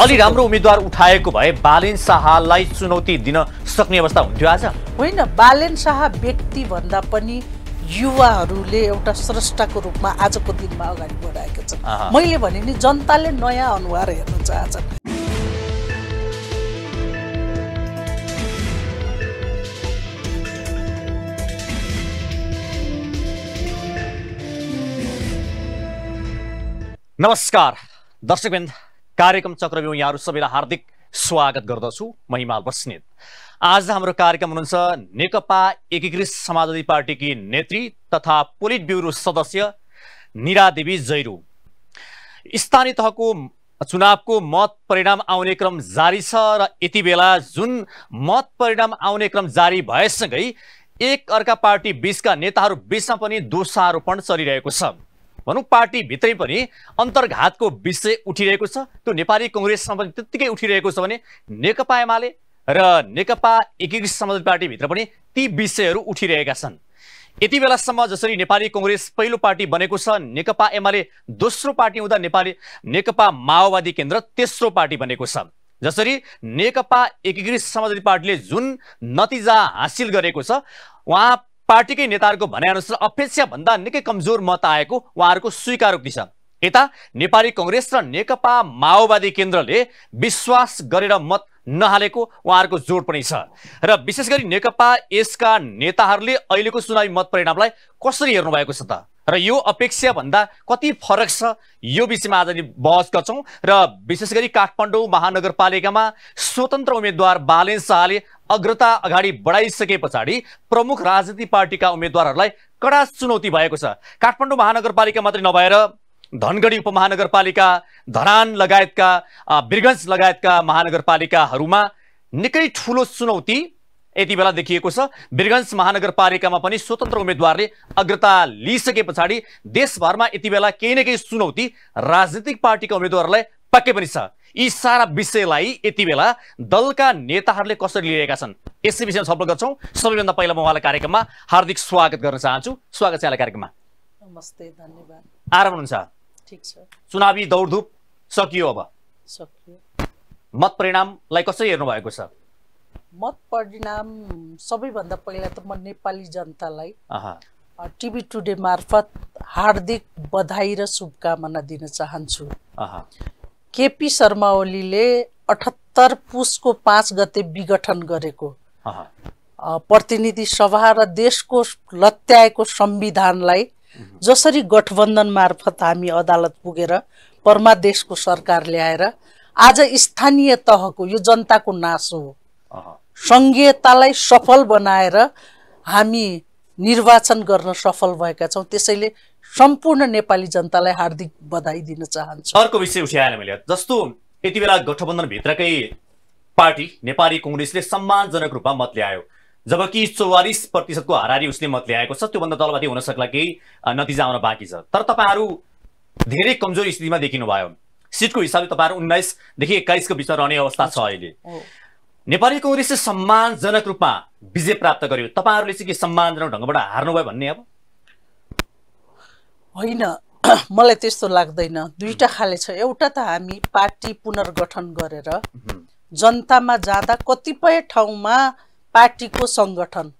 अलि राम्रो उम्मेद्वार उठाएको भए बालेन शाहलाई चुनौती दिन सक्ने अवस्था हुन्थ्यो आज होइन बालेन शाह भन्दा पनि युवाहरूले एउटा स्रष्टाको रूपमा आजको दिनमा अगाडि बढाएको छ मैले भने नि जनताले नयाँ अनुहार हेर्न चाहन्छ नमस्कार दर्शकबिन्द कार्यक्रम चक्रव्यू यहाँहरू सबैलाई हार्दिक स्वागत गर्दछु महिमाल बस्नेत आज हाम्रो कार्यक्रम हुनुहुन्छ नेकपा एकीकृत समाजवादी पार्टीकी नेत्री तथा पोलिट ब्युरो सदस्य निरादेवी जैरू स्थानीय तहको चुनावको मत परिणाम आउने क्रम जारी छ र यति बेला जुन मत परिणाम आउने क्रम जारी भएसँगै एक अर्का पार्टी बिचका नेताहरू बिचमा पनि दोषारोपण चलिरहेको छ भनौँ पार्टीभित्रै पनि अन्तर्घातको विषय उठिरहेको छ त्यो नेपाली कङ्ग्रेससम्म पनि त्यत्तिकै उठिरहेको छ भने नेकपा एमाले र नेकपा एकीकृत समाजवादी पार्टीभित्र पनि ती विषयहरू उठिरहेका छन् यति बेलासम्म जसरी नेपाली कङ्ग्रेस पहिलो पार्टी बनेको छ नेकपा एमाले दोस्रो पार्टी हुँदा नेपाली नेकपा माओवादी केन्द्र तेस्रो पार्टी बनेको छ जसरी नेकपा एकीकृत समाजवादी पार्टीले जुन नतिजा हासिल गरेको छ उहाँ पार्टीकै नेताहरूको भनाइअनुसार अपेक्षाभन्दा निकै कमजोर मत आएको उहाँहरूको स्वीकारोक्ति छ यता नेपाली कङ्ग्रेस र नेकपा माओवादी केन्द्रले विश्वास गरेर मत नहालेको उहाँहरूको जोड पनि छ र विशेष गरी नेकपा यसका नेताहरूले अहिलेको चुनावी मत परिणामलाई कसरी हेर्नु भएको छ त र यो अपेक्षा भन्दा कति फरक छ यो विषयमा आज बहस गर्छौँ र विशेष गरी काठमाडौँ महानगरपालिकामा स्वतन्त्र उम्मेद्वार बालेन शाहले अग्रता अगाडि बढाइसके पछाडि प्रमुख राजनीतिक पार्टीका उम्मेद्वारहरूलाई कडा चुनौती भएको छ काठमाडौँ महानगरपालिका मात्रै नभएर धनगढी उपमहानगरपालिका धरान लगायतका बिरगन्ज लगायतका महानगरपालिकाहरूमा निकै ठुलो चुनौती यति बेला देखिएको छ वीरगन्ज महानगरपालिकामा पनि स्वतन्त्र उम्मेद्वारले अग्रता लिइसके पछाडि देशभरमा यति बेला केही न केही चुनौती राजनीतिक पार्टीका उम्मेद्वारलाई पक्कै पनि छ यी सारा विषयलाई यति बेला दलका नेताहरूले कसरी लिएका छन् यसै विषयमा छलफल गर्छौँ सबैभन्दा पहिला म उहाँलाई कार्यक्रममा हार्दिक स्वागत गर्न चाहन्छु स्वागत छ कार्यक्रममा नमस्ते धन्यवाद आराम हुनुहुन्छ ठिक छ चुनावी दौडधुप सकियो अब सकियो मत परिणामलाई कसरी हेर्नु भएको छ मत परिणाम सबैभन्दा पहिला त म नेपाली जनतालाई टिभी टुडे मार्फत हार्दिक बधाई र शुभकामना दिन चाहन्छु केपी शर्मा ओलीले अठहत्तर पुसको पाँच गते विघटन गरेको प्रतिनिधि सभा र देशको लत्याएको संविधानलाई जसरी गठबन्धन मार्फत हामी अदालत पुगेर परमादेशको सरकार ल्याएर आज स्थानीय तहको यो जनताको नासो हो सङ्घीयतालाई सफल बनाएर हामी निर्वाचन गर्न सफल भएका छौँ त्यसैले सम्पूर्ण नेपाली जनतालाई हार्दिक बधाई दिन चाहन्छु अर्को विषय उठाएन मैले जस्तो यति बेला गठबन्धनभित्रकै पार्टी नेपाली कङ्ग्रेसले सम्मानजनक रूपमा मत ल्यायो जबकि चौवालिस प्रतिशतको हारारी उसले मत ल्याएको छ त्योभन्दा तलमाथि हुन सक्ला केही नतिजा आउन बाँकी छ तर तपाईँहरू धेरै कमजोर स्थितिमा देखिनु भयो सिटको हिसाबले तपाईँहरू उन्नाइसदेखि एक्काइसको बिचमा रहने अवस्था छ अहिले नेपाली कङ्ग्रेसले सम्मानजनक रूपमा विजय प्राप्त गर्यो तपाईँहरूले चाहिँ के सम्मानजनक ढङ्गबाट हार्नु भयो भन्ने अब होइन मलाई त्यस्तो लाग्दैन दुईवटा खाले छ एउटा त हामी पार्टी पुनर्गठन गरेर जनतामा जाँदा कतिपय ठाउँमा पार्टीको सङ्गठन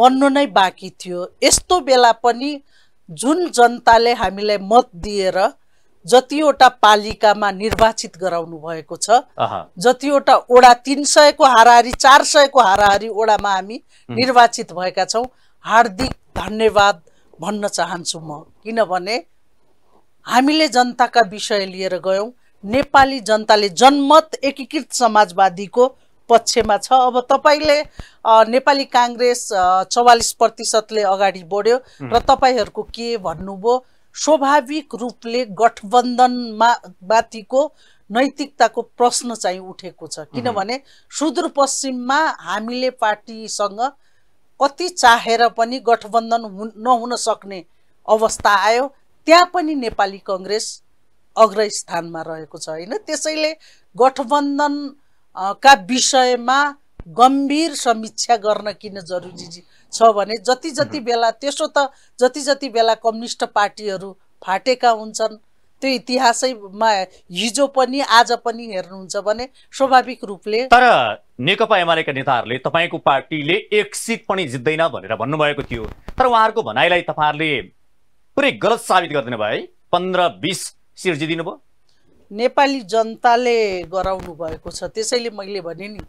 बन्नु नै बाँकी थियो यस्तो बेला पनि जुन जनताले हामीलाई मत दिएर जतिवटा पालिकामा निर्वाचित गराउनु भएको छ जतिवटा ओडा तिन सयको हाराहारी चार सयको हाराहारी ओडामा हामी निर्वाचित भएका छौँ हार्दिक धन्यवाद भन्न चाहन्छु म किनभने हामीले जनताका विषय लिएर गयौँ नेपाली जनताले जनमत एकीकृत समाजवादीको पक्षमा छ अब तपाईँले नेपाली काङ्ग्रेस चौवालिस प्रतिशतले अगाडि बढ्यो र तपाईँहरूको के भन्नुभयो स्वाभाविक रूपले गठबन्धनमा माथिको नैतिकताको प्रश्न चाहिँ उठेको छ किनभने सुदूरपश्चिममा हामीले पार्टीसँग कति चाहेर पनि गठबन्धन हुन नहुन सक्ने अवस्था आयो त्यहाँ पनि नेपाली कङ्ग्रेस अग्र स्थानमा रहेको छ होइन त्यसैले गठबन्धन का विषयमा गम्भीर समीक्षा गर्न किन जरुरी छ भने जति जति बेला त्यसो त जति जति बेला कम्युनिस्ट पार्टीहरू फाटेका हुन्छन् त्यो इतिहासैमा हिजो पनि आज पनि हेर्नुहुन्छ भने स्वाभाविक रूपले तर नेकपा एमालेका नेताहरूले तपाईँको पार्टीले एक सिट पनि जित्दैन भनेर भन्नुभएको थियो तर उहाँहरूको भनाइलाई तपाईँहरूले पुरै गलत साबित गरिदिनु भयो है पन्ध्र बिस सिट जितिनु भयो नेपाली जनताले गराउनु भएको छ त्यसैले मैले भने नि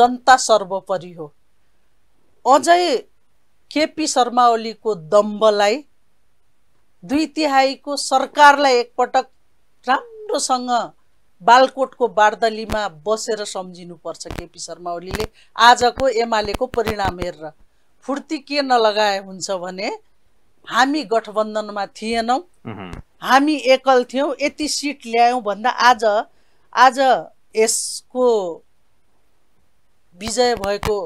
जनता सर्वोपरि हो अझै केपी शर्मा ओलीको दम्बलाई दुई तिहाईको सरकारलाई एकपटक राम्रोसँग बालकोटको बार्दलीमा बसेर सम्झिनुपर्छ केपी शर्मा ओलीले आजको एमालेको परिणाम हेरेर फुर्ती के नलगाए हुन्छ भने हामी गठबन्धनमा थिएनौँ हामी एकल थियौँ यति सिट ल्यायौँ भन्दा आज आज यसको विजय भएको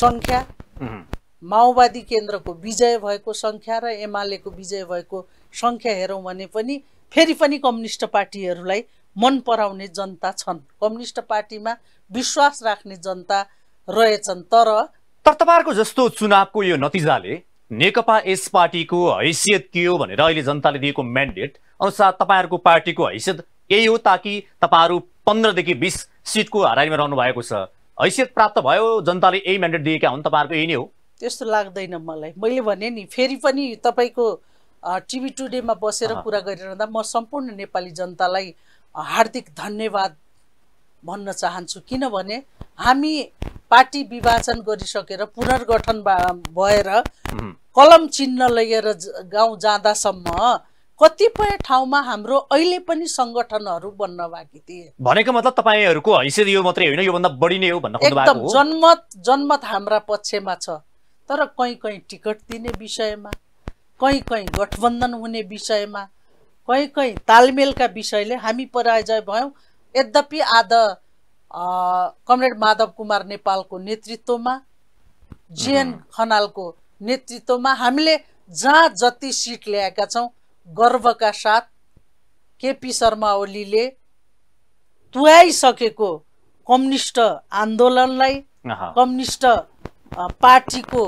सङ्ख्या माओवादी केन्द्रको विजय भएको सङ्ख्या र एमालेको विजय भएको सङ्ख्या हेरौँ भने पनि फेरि पनि कम्युनिस्ट पार्टीहरूलाई मन पराउने जनता छन् कम्युनिस्ट पार्टीमा विश्वास राख्ने जनता रहेछन् तर तर तपाईँहरूको जस्तो चुनावको यो नतिजाले नेकपा यस पार्टीको हैसियत के हो भनेर अहिले जनताले दिएको म्यान्डेट अनुसार तपाईँहरूको पार्टीको हैसियत यही हो ताकि तपाईँहरू पन्ध्रदेखि बिस सिटको हाराइमा रहनु भएको छ हैसियत प्राप्त भयो जनताले यही म्यान्डेट दिएका हुन् तपाईँहरूको यही नै हो त्यस्तो लाग्दैन मलाई मैले भने नि फेरि पनि तपाईँको टिभी टुडेमा बसेर कुरा गरिरहँदा म सम्पूर्ण नेपाली जनतालाई हार्दिक धन्यवाद भन्न चाहन्छु किनभने हामी पार्टी विभाजन गरिसकेर पुनर्गठन भएर कलम चिन्ह लिएर गाउँ जाँदासम्म कतिपय ठाउँमा हाम्रो अहिले पनि सङ्गठनहरू बन्न बाँकी थिए भनेको मतलब तपाईँहरूको हैसियत यो मात्रै होइन योभन्दा बढी नै हो भन्न एकदम जनमत जनमत हाम्रा पक्षमा छ तर कहीँ कहीँ टिकट दिने विषयमा कहीँ कहीँ गठबन्धन हुने विषयमा कहीँ कहीँ तालमेलका विषयले हामी पराजय भयौँ यद्यपि आज कमरेड माधव कुमार नेपालको नेतृत्वमा जेएन खनालको नेतृत्वमा हामीले जहाँ जति सिट ल्याएका छौँ गर्वका साथ केपी शर्मा ओलीले तुयाइसकेको कम्युनिस्ट आन्दोलनलाई कम्युनिस्ट पार्टीको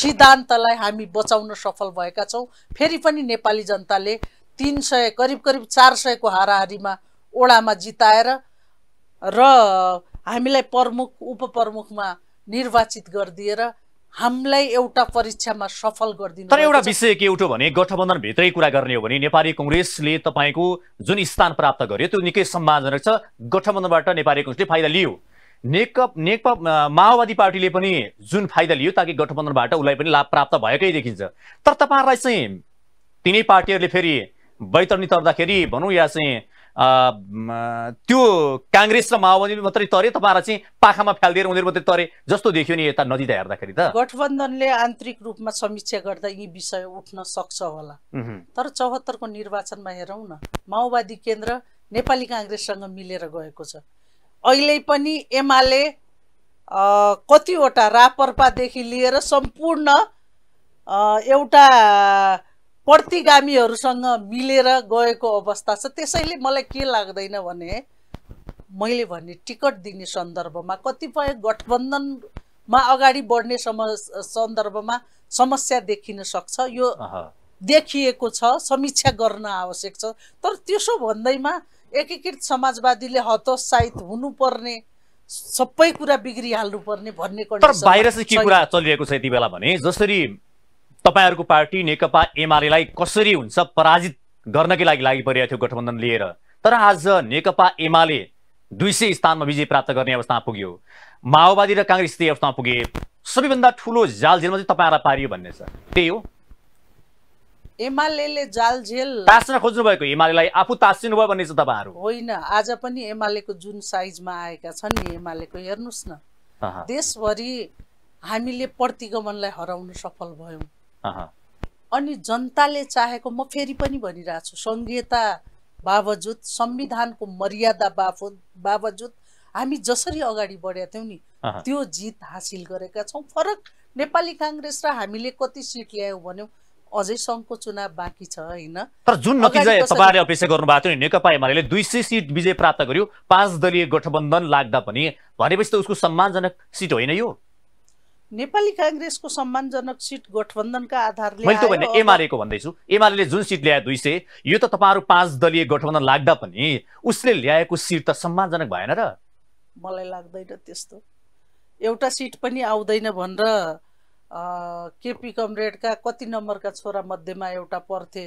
सिद्धान्तलाई हामी बचाउन सफल भएका छौँ फेरि पनि नेपाली जनताले तिन सय करिब करिब चार सयको हाराहारीमा ओडामा जिताएर र हामीलाई प्रमुख उपप्रमुखमा निर्वाचित गरिदिएर हामीलाई एउटा परीक्षामा सफल गरिदिनु तर एउटा विषय के उठ्यो भने गठबन्धनभित्रै कुरा गर्ने हो भने नेपाली कङ्ग्रेसले तपाईँको जुन स्थान प्राप्त गर्यो त्यो निकै सम्मानजनक छ गठबन्धनबाट नेपाली कङ्ग्रेसले फाइदा लियो नेकप नेकपा माओवादी पार्टीले पनि जुन फाइदा लियो ताकि गठबन्धनबाट उसलाई पनि लाभ प्राप्त भएकै देखिन्छ तर तपाईँहरूलाई चाहिँ तिनै पार्टीहरूले फेरि बैतरणी तर्दाखेरि भनौँ या चाहिँ त्यो काङ्ग्रेस र माओवादी मात्रै तरे तपाईँलाई चाहिँ पाखामा फालिदिएर उनीहरू मात्रै तरे जस्तो देखियो नि यता नजिक हेर्दाखेरि त गठबन्धनले आन्तरिक रूपमा समीक्षा गर्दा यी विषय उठ्न सक्छ होला तर चौहत्तरको निर्वाचनमा हेरौँ न माओवादी केन्द्र नेपाली काङ्ग्रेससँग मिलेर गएको छ अहिले पनि एमाले कतिवटा रापरपादेखि लिएर सम्पूर्ण एउटा प्रतिगामीहरूसँग मिलेर गएको अवस्था छ त्यसैले मलाई के लाग्दैन भने मैले भने टिकट दिने सन्दर्भमा कतिपय गठबन्धनमा अगाडि बढ्ने सम सन्दर्भमा समस्या देखिन सक्छ यो देखिएको छ समीक्षा गर्न आवश्यक छ तर त्यसो भन्दैमा एकीकृत समाजवादीले हतोत्साहित हुनुपर्ने सबै कुरा बिग्रिहाल्नुपर्ने भन्ने तर बाहिर के कुरा चलिरहेको छ यति बेला भने जसरी तपाईँहरूको पार्टी नेकपा एमालेलाई कसरी हुन्छ पराजित गर्नकै लागि लागि परिरहेको थियो गठबन्धन लिएर तर आज नेकपा एमाले दुई सय स्थानमा विजय प्राप्त गर्ने अवस्थामा पुग्यो माओवादी र काङ्ग्रेस त्यही अवस्थामा पुगे सबैभन्दा ठुलो जाल जेलमा चाहिँ तपाईँहरूलाई पारियो भन्ने छ त्यही हो एमाले जाल जेल तास्न खोज्नु भएको एमालेलाई आफू तासिनु भयो भन्ने छ तपाईँहरू होइन आज पनि एमालेको जुन साइजमा आएका छन् नि एमालेको हेर्नुहोस् न देशभरि हामीले प्रतिगमनलाई हराउन सफल भयौँ अनि जनताले चाहेको म फेरि पनि भनिरहेको छु सङ्घीयता बावजुद संविधानको मर्यादा बाफुद बावजुद हामी जसरी अगाडि बढेका थियौँ नि त्यो जित हासिल गरेका छौँ फरक नेपाली काङ्ग्रेस र हामीले कति सिट ल्यायौँ भन्यौँ अझै सङ्घको चुनाव बाँकी छ होइन तर जुन नतिजा तपाईँहरूले अपेक्षा गर्नुभएको थियो नि नेकपा एमाले दुई सय सिट विजय प्राप्त गर्यो पाँच दलीय गठबन्धन लाग्दा पनि भनेपछि त उसको सम्मानजनक सिट होइन यो नेपाली काङ्ग्रेसको सम्मानजनक सिट गठबन्धनका आधारले मैले त भने एमालेको भन्दैछु एमाले जुन सिट ल्याए दुई सय यो त तपाईँहरू पाँच दलीय गठबन्धन लाग्दा पनि उसले ल्याएको सिट त सम्मानजनक भएन र मलाई लाग्दैन त्यस्तो एउटा सिट पनि आउँदैन भनेर केपी कमरेडका कति नम्बरका छोरा मध्येमा एउटा पर्थे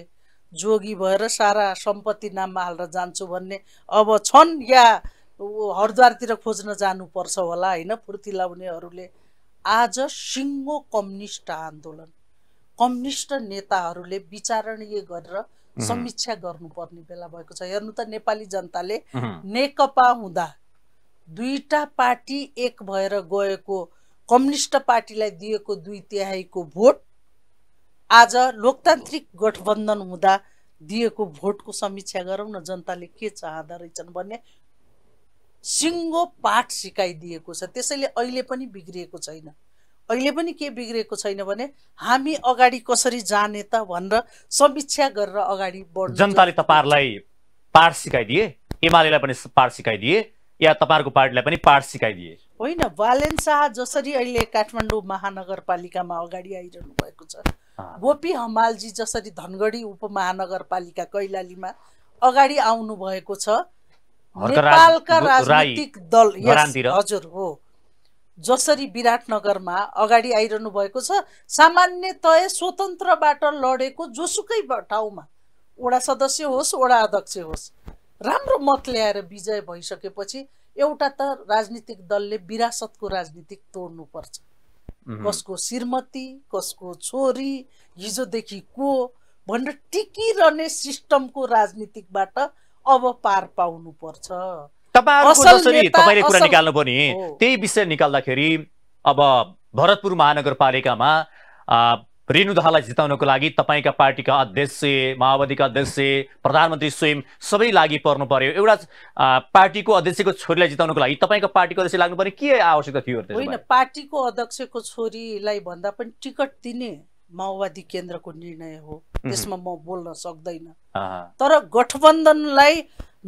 जोगी भएर सारा सम्पत्ति नाममा हालेर जान्छु भन्ने अब छन् या हरद्वारतिर खोज्न जानुपर्छ होला होइन फुर्ती लाउनेहरूले आज सिङ्गो कम्युनिस्ट आन्दोलन कम्युनिस्ट नेताहरूले विचारणीय गरेर समीक्षा गर्नुपर्ने बेला भएको छ हेर्नु त नेपाली जनताले नेकपा हुँदा दुईटा पार्टी एक भएर गएको कम्युनिस्ट पार्टीलाई दिएको दुई तिहाईको भोट आज लोकतान्त्रिक गठबन्धन हुँदा दिएको भोटको समीक्षा गरौँ न जनताले के चाहँदो रहेछन् भन्ने सिङ्गो पाठ सिकाइदिएको छ त्यसैले अहिले पनि बिग्रिएको छैन अहिले पनि के बिग्रिएको छैन भने हामी अगाडि कसरी जाने त भनेर समीक्षा गरेर अगाडि बढ्नु जनताले तपाईँहरूलाई पाठ सिकाइदिए एमालेलाई पनि पाठ सिकाइदिए या तपाईँहरूको पार्टीलाई पनि पाठ सिकाइदिए होइन बालेन शाह जसरी अहिले काठमाडौँ महानगरपालिकामा अगाडि आइरहनु भएको छ गोपी हमालजी जसरी धनगढी उपमहानगरपालिका कैलालीमा अगाडि आउनु भएको छ नेपालका राजनीतिक दल हजुर हो जसरी विराटनगरमा अगाडि आइरहनु भएको छ सामान्यतया स्वतन्त्रबाट लडेको जोसुकै ठाउँमा वडा सदस्य होस् वडा अध्यक्ष होस् राम्रो मत ल्याएर विजय भइसकेपछि एउटा त राजनीतिक दलले विरासतको राजनीतिक तोड्नुपर्छ कसको श्रीमती कसको छोरी हिजोदेखि को भनेर टिकिरहने सिस्टमको राजनीतिकबाट अब पार पाउनु पर्छ तपाईँले कुरा निकाल्नु पर्ने त्यही विषय निकाल्दाखेरि अब भरतपुर महानगरपालिकामा रेणु दाहाललाई जिताउनको लागि तपाईँका पार्टीका अध्यक्ष माओवादीका अध्यक्ष प्रधानमन्त्री स्वयं सबै लागि पर्नु पर्यो एउटा पार्टीको अध्यक्षको छोरीलाई जिताउनको लागि तपाईँको पार्टीको अध्यक्ष लाग्नु पर्ने के आवश्यकता थियो होइन पार्टीको अध्यक्षको छोरीलाई भन्दा पनि टिकट दिने माओवादी केन्द्रको निर्णय हो त्यसमा म बोल्न सक्दैन तर गठबन्धनलाई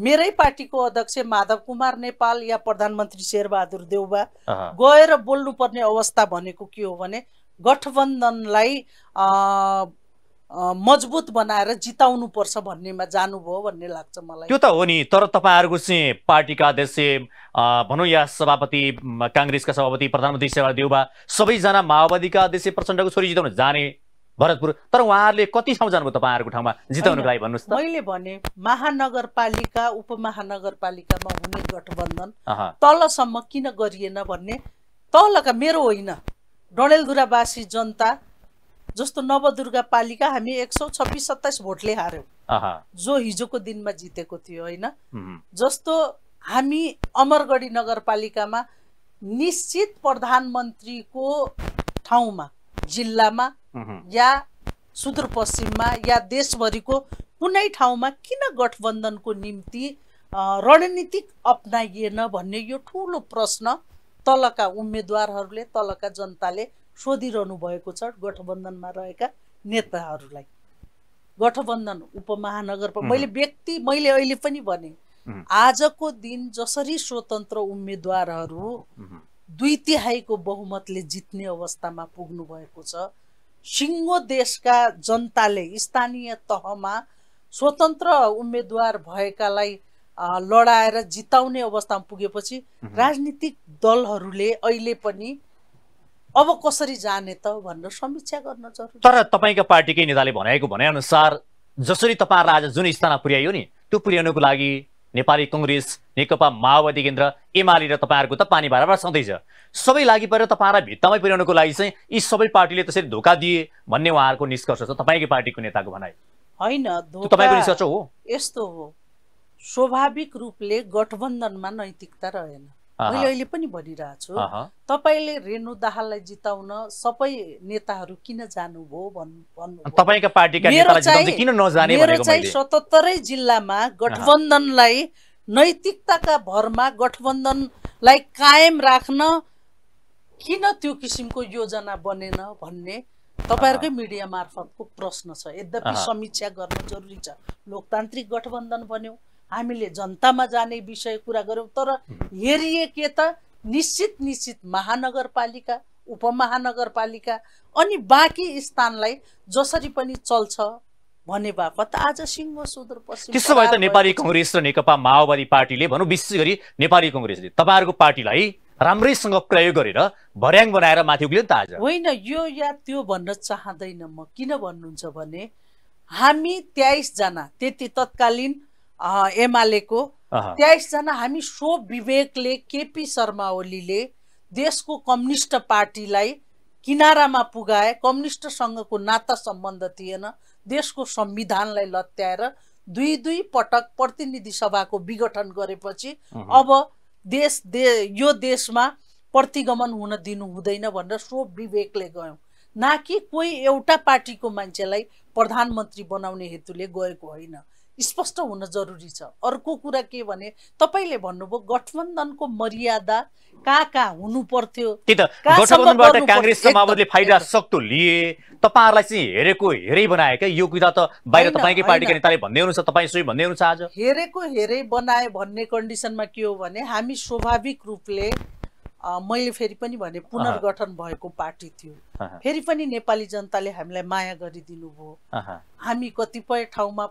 मेरै पार्टीको अध्यक्ष माधव कुमार नेपाल या प्रधानमन्त्री शेरबहादुर देउबा गएर बोल्नुपर्ने अवस्था भनेको के हो भने गठबन्धनलाई मजबुत बनाएर जिताउनु पर्छ भन्नेमा जानुभयो भन्ने लाग्छ मलाई त्यो त हो नि तर तपाईँहरूको चाहिँ पार्टीका अध्यक्ष भनौँ या सभापति काङ्ग्रेसका सभापति प्रधानमन्त्री सेवा देउबा सबैजना माओवादीका अध्यक्ष प्रचण्डको छोरी जिताउन जाने भरतपुर तर उहाँहरूले कति ठाउँ जानुभयो तपाईँहरूको ठाउँमा जिताउनुको लागि भन्नुहोस् मैले भने महानगरपालिका उपमहानगरपालिकामा हुने गठबन्धन तलसम्म किन गरिएन भन्ने तलका मेरो होइन डडेलधुरावासी जनता जस्तो नवदुर्गा पालिका हामी एक सौ छब्बिस सत्ताइस भोटले हार्यौँ जो हिजोको दिनमा जितेको थियो होइन जस्तो हामी अमरगढी नगरपालिकामा निश्चित प्रधानमन्त्रीको ठाउँमा जिल्लामा या सुदूरपश्चिममा या देशभरिको कुनै ठाउँमा किन गठबन्धनको निम्ति रणनीतिक अप्नाइएन भन्ने यो ठुलो प्रश्न तलका उम्मेदवारहरूले तलका जनताले सोधिरहनु भएको छ गठबन्धनमा रहेका नेताहरूलाई गठबन्धन उपमहानगर मैले व्यक्ति मैले अहिले पनि भने आजको दिन जसरी स्वतन्त्र उम्मेद्वारहरू दुई तिहाईको बहुमतले जित्ने अवस्थामा पुग्नु भएको छ सिङ्गो देशका जनताले स्थानीय तहमा स्वतन्त्र उम्मेद्वार भएकालाई लडाएर जिताउने अवस्थामा पुगेपछि राजनीतिक दलहरूले अहिले पनि अब कसरी जाने त भनेर समीक्षा गर्न जरुरी तर तपाईँको पार्टीकै नेताले भनेको भनेअनुसार जसरी तपाईँहरूलाई आज जुन स्थानमा पुर्यायो नि त्यो पुर्याउनुको लागि नेपाली कङ्ग्रेस नेकपा माओवादी केन्द्र एमाले र तपाईँहरूको त पानी भाडाबाट छ सबै लागि परेर तपाईँहरूलाई भित्तामै पुर्याउनुको लागि चाहिँ यी सबै पार्टीले त्यसरी धोका दिए भन्ने उहाँहरूको निष्कर्ष छ तपाईँकै पार्टीको नेताको भनाइ होइन तपाईँको निष्कर्ष हो यस्तो हो स्वाभाविक रूपले गठबन्धनमा नैतिकता रहेन मैले अहिले पनि भनिरहेको छु तपाईँले रेणु दाहाललाई जिताउन सबै नेताहरू किन जानुभयो मेरो चाहिँ सतहत्तरै जिल्लामा गठबन्धनलाई नैतिकताका भरमा गठबन्धनलाई कायम राख्न किन त्यो किसिमको योजना बनेन भन्ने तपाईँहरूकै मिडिया मार्फतको प्रश्न छ यद्यपि समीक्षा गर्न जरुरी छ लोकतान्त्रिक गठबन्धन बन्यो हामीले जनतामा जाने विषय कुरा गऱ्यौँ तर हेरिए के त निश्चित निश्चित महानगरपालिका उपमहानगरपालिका अनि बाँकी स्थानलाई जसरी पनि चल्छ भने बापत आज सिङ्गो सुदूरपश्चिम त्यसो भए त नेपाली कङ्ग्रेस र नेकपा माओवादी पार्टीले भनौँ विशेष गरी नेपाली कङ्ग्रेसले तपाईँहरूको पार्टीलाई राम्रैसँग प्रयोग गरेर भर्याङ बनाएर माथि उक्लियो नि त आज होइन यो या त्यो भन्न चाहँदैन म किन भन्नुहुन्छ भने हामी तेइसजना त्यति तत्कालीन एमालेको तेइसजना हामी सो विवेकले केपी शर्मा ओलीले देशको कम्युनिस्ट पार्टीलाई किनारामा पुगाए कम्युनिस्टसँगको नाता सम्बन्ध थिएन देशको संविधानलाई लत्याएर दुई दुई पटक प्रतिनिधि सभाको विघटन गरेपछि अब देश दे यो देशमा प्रतिगमन हुन दिनु हुँदैन भनेर सो विवेकले गयौँ न कि कोही एउटा पार्टीको मान्छेलाई प्रधानमन्त्री बनाउने हेतुले गएको होइन स्पष्ट हुन जरुरी छ अर्को कुरा के भने तपाईँले भन्नुभयो गठबन्धनको मर्यादा कहाँ कहाँ हुनु पर्थ्यो गठबन्धनबाट काङ्ग्रेस र माओवादीले फाइदा सक्दो लिए तपाईँहरूलाई चाहिँ हेरेको हेरै बनाए क्या यो कुरा त बाहिर तपाईँकै पार्टीका नेताले भन्दै हुनुहुन्छ तपाईँ सोही भन्दै हुनुहुन्छ आज हेरेको हेरै बनाए भन्ने कन्डिसनमा के हो भने हामी स्वाभाविक रूपले मैले फेरि पनि भने पुनर्गठन भएको पार्टी थियो फेरि पनि नेपाली जनताले हामीलाई माया गरिदिनु भयो हामी कतिपय ठाउँमा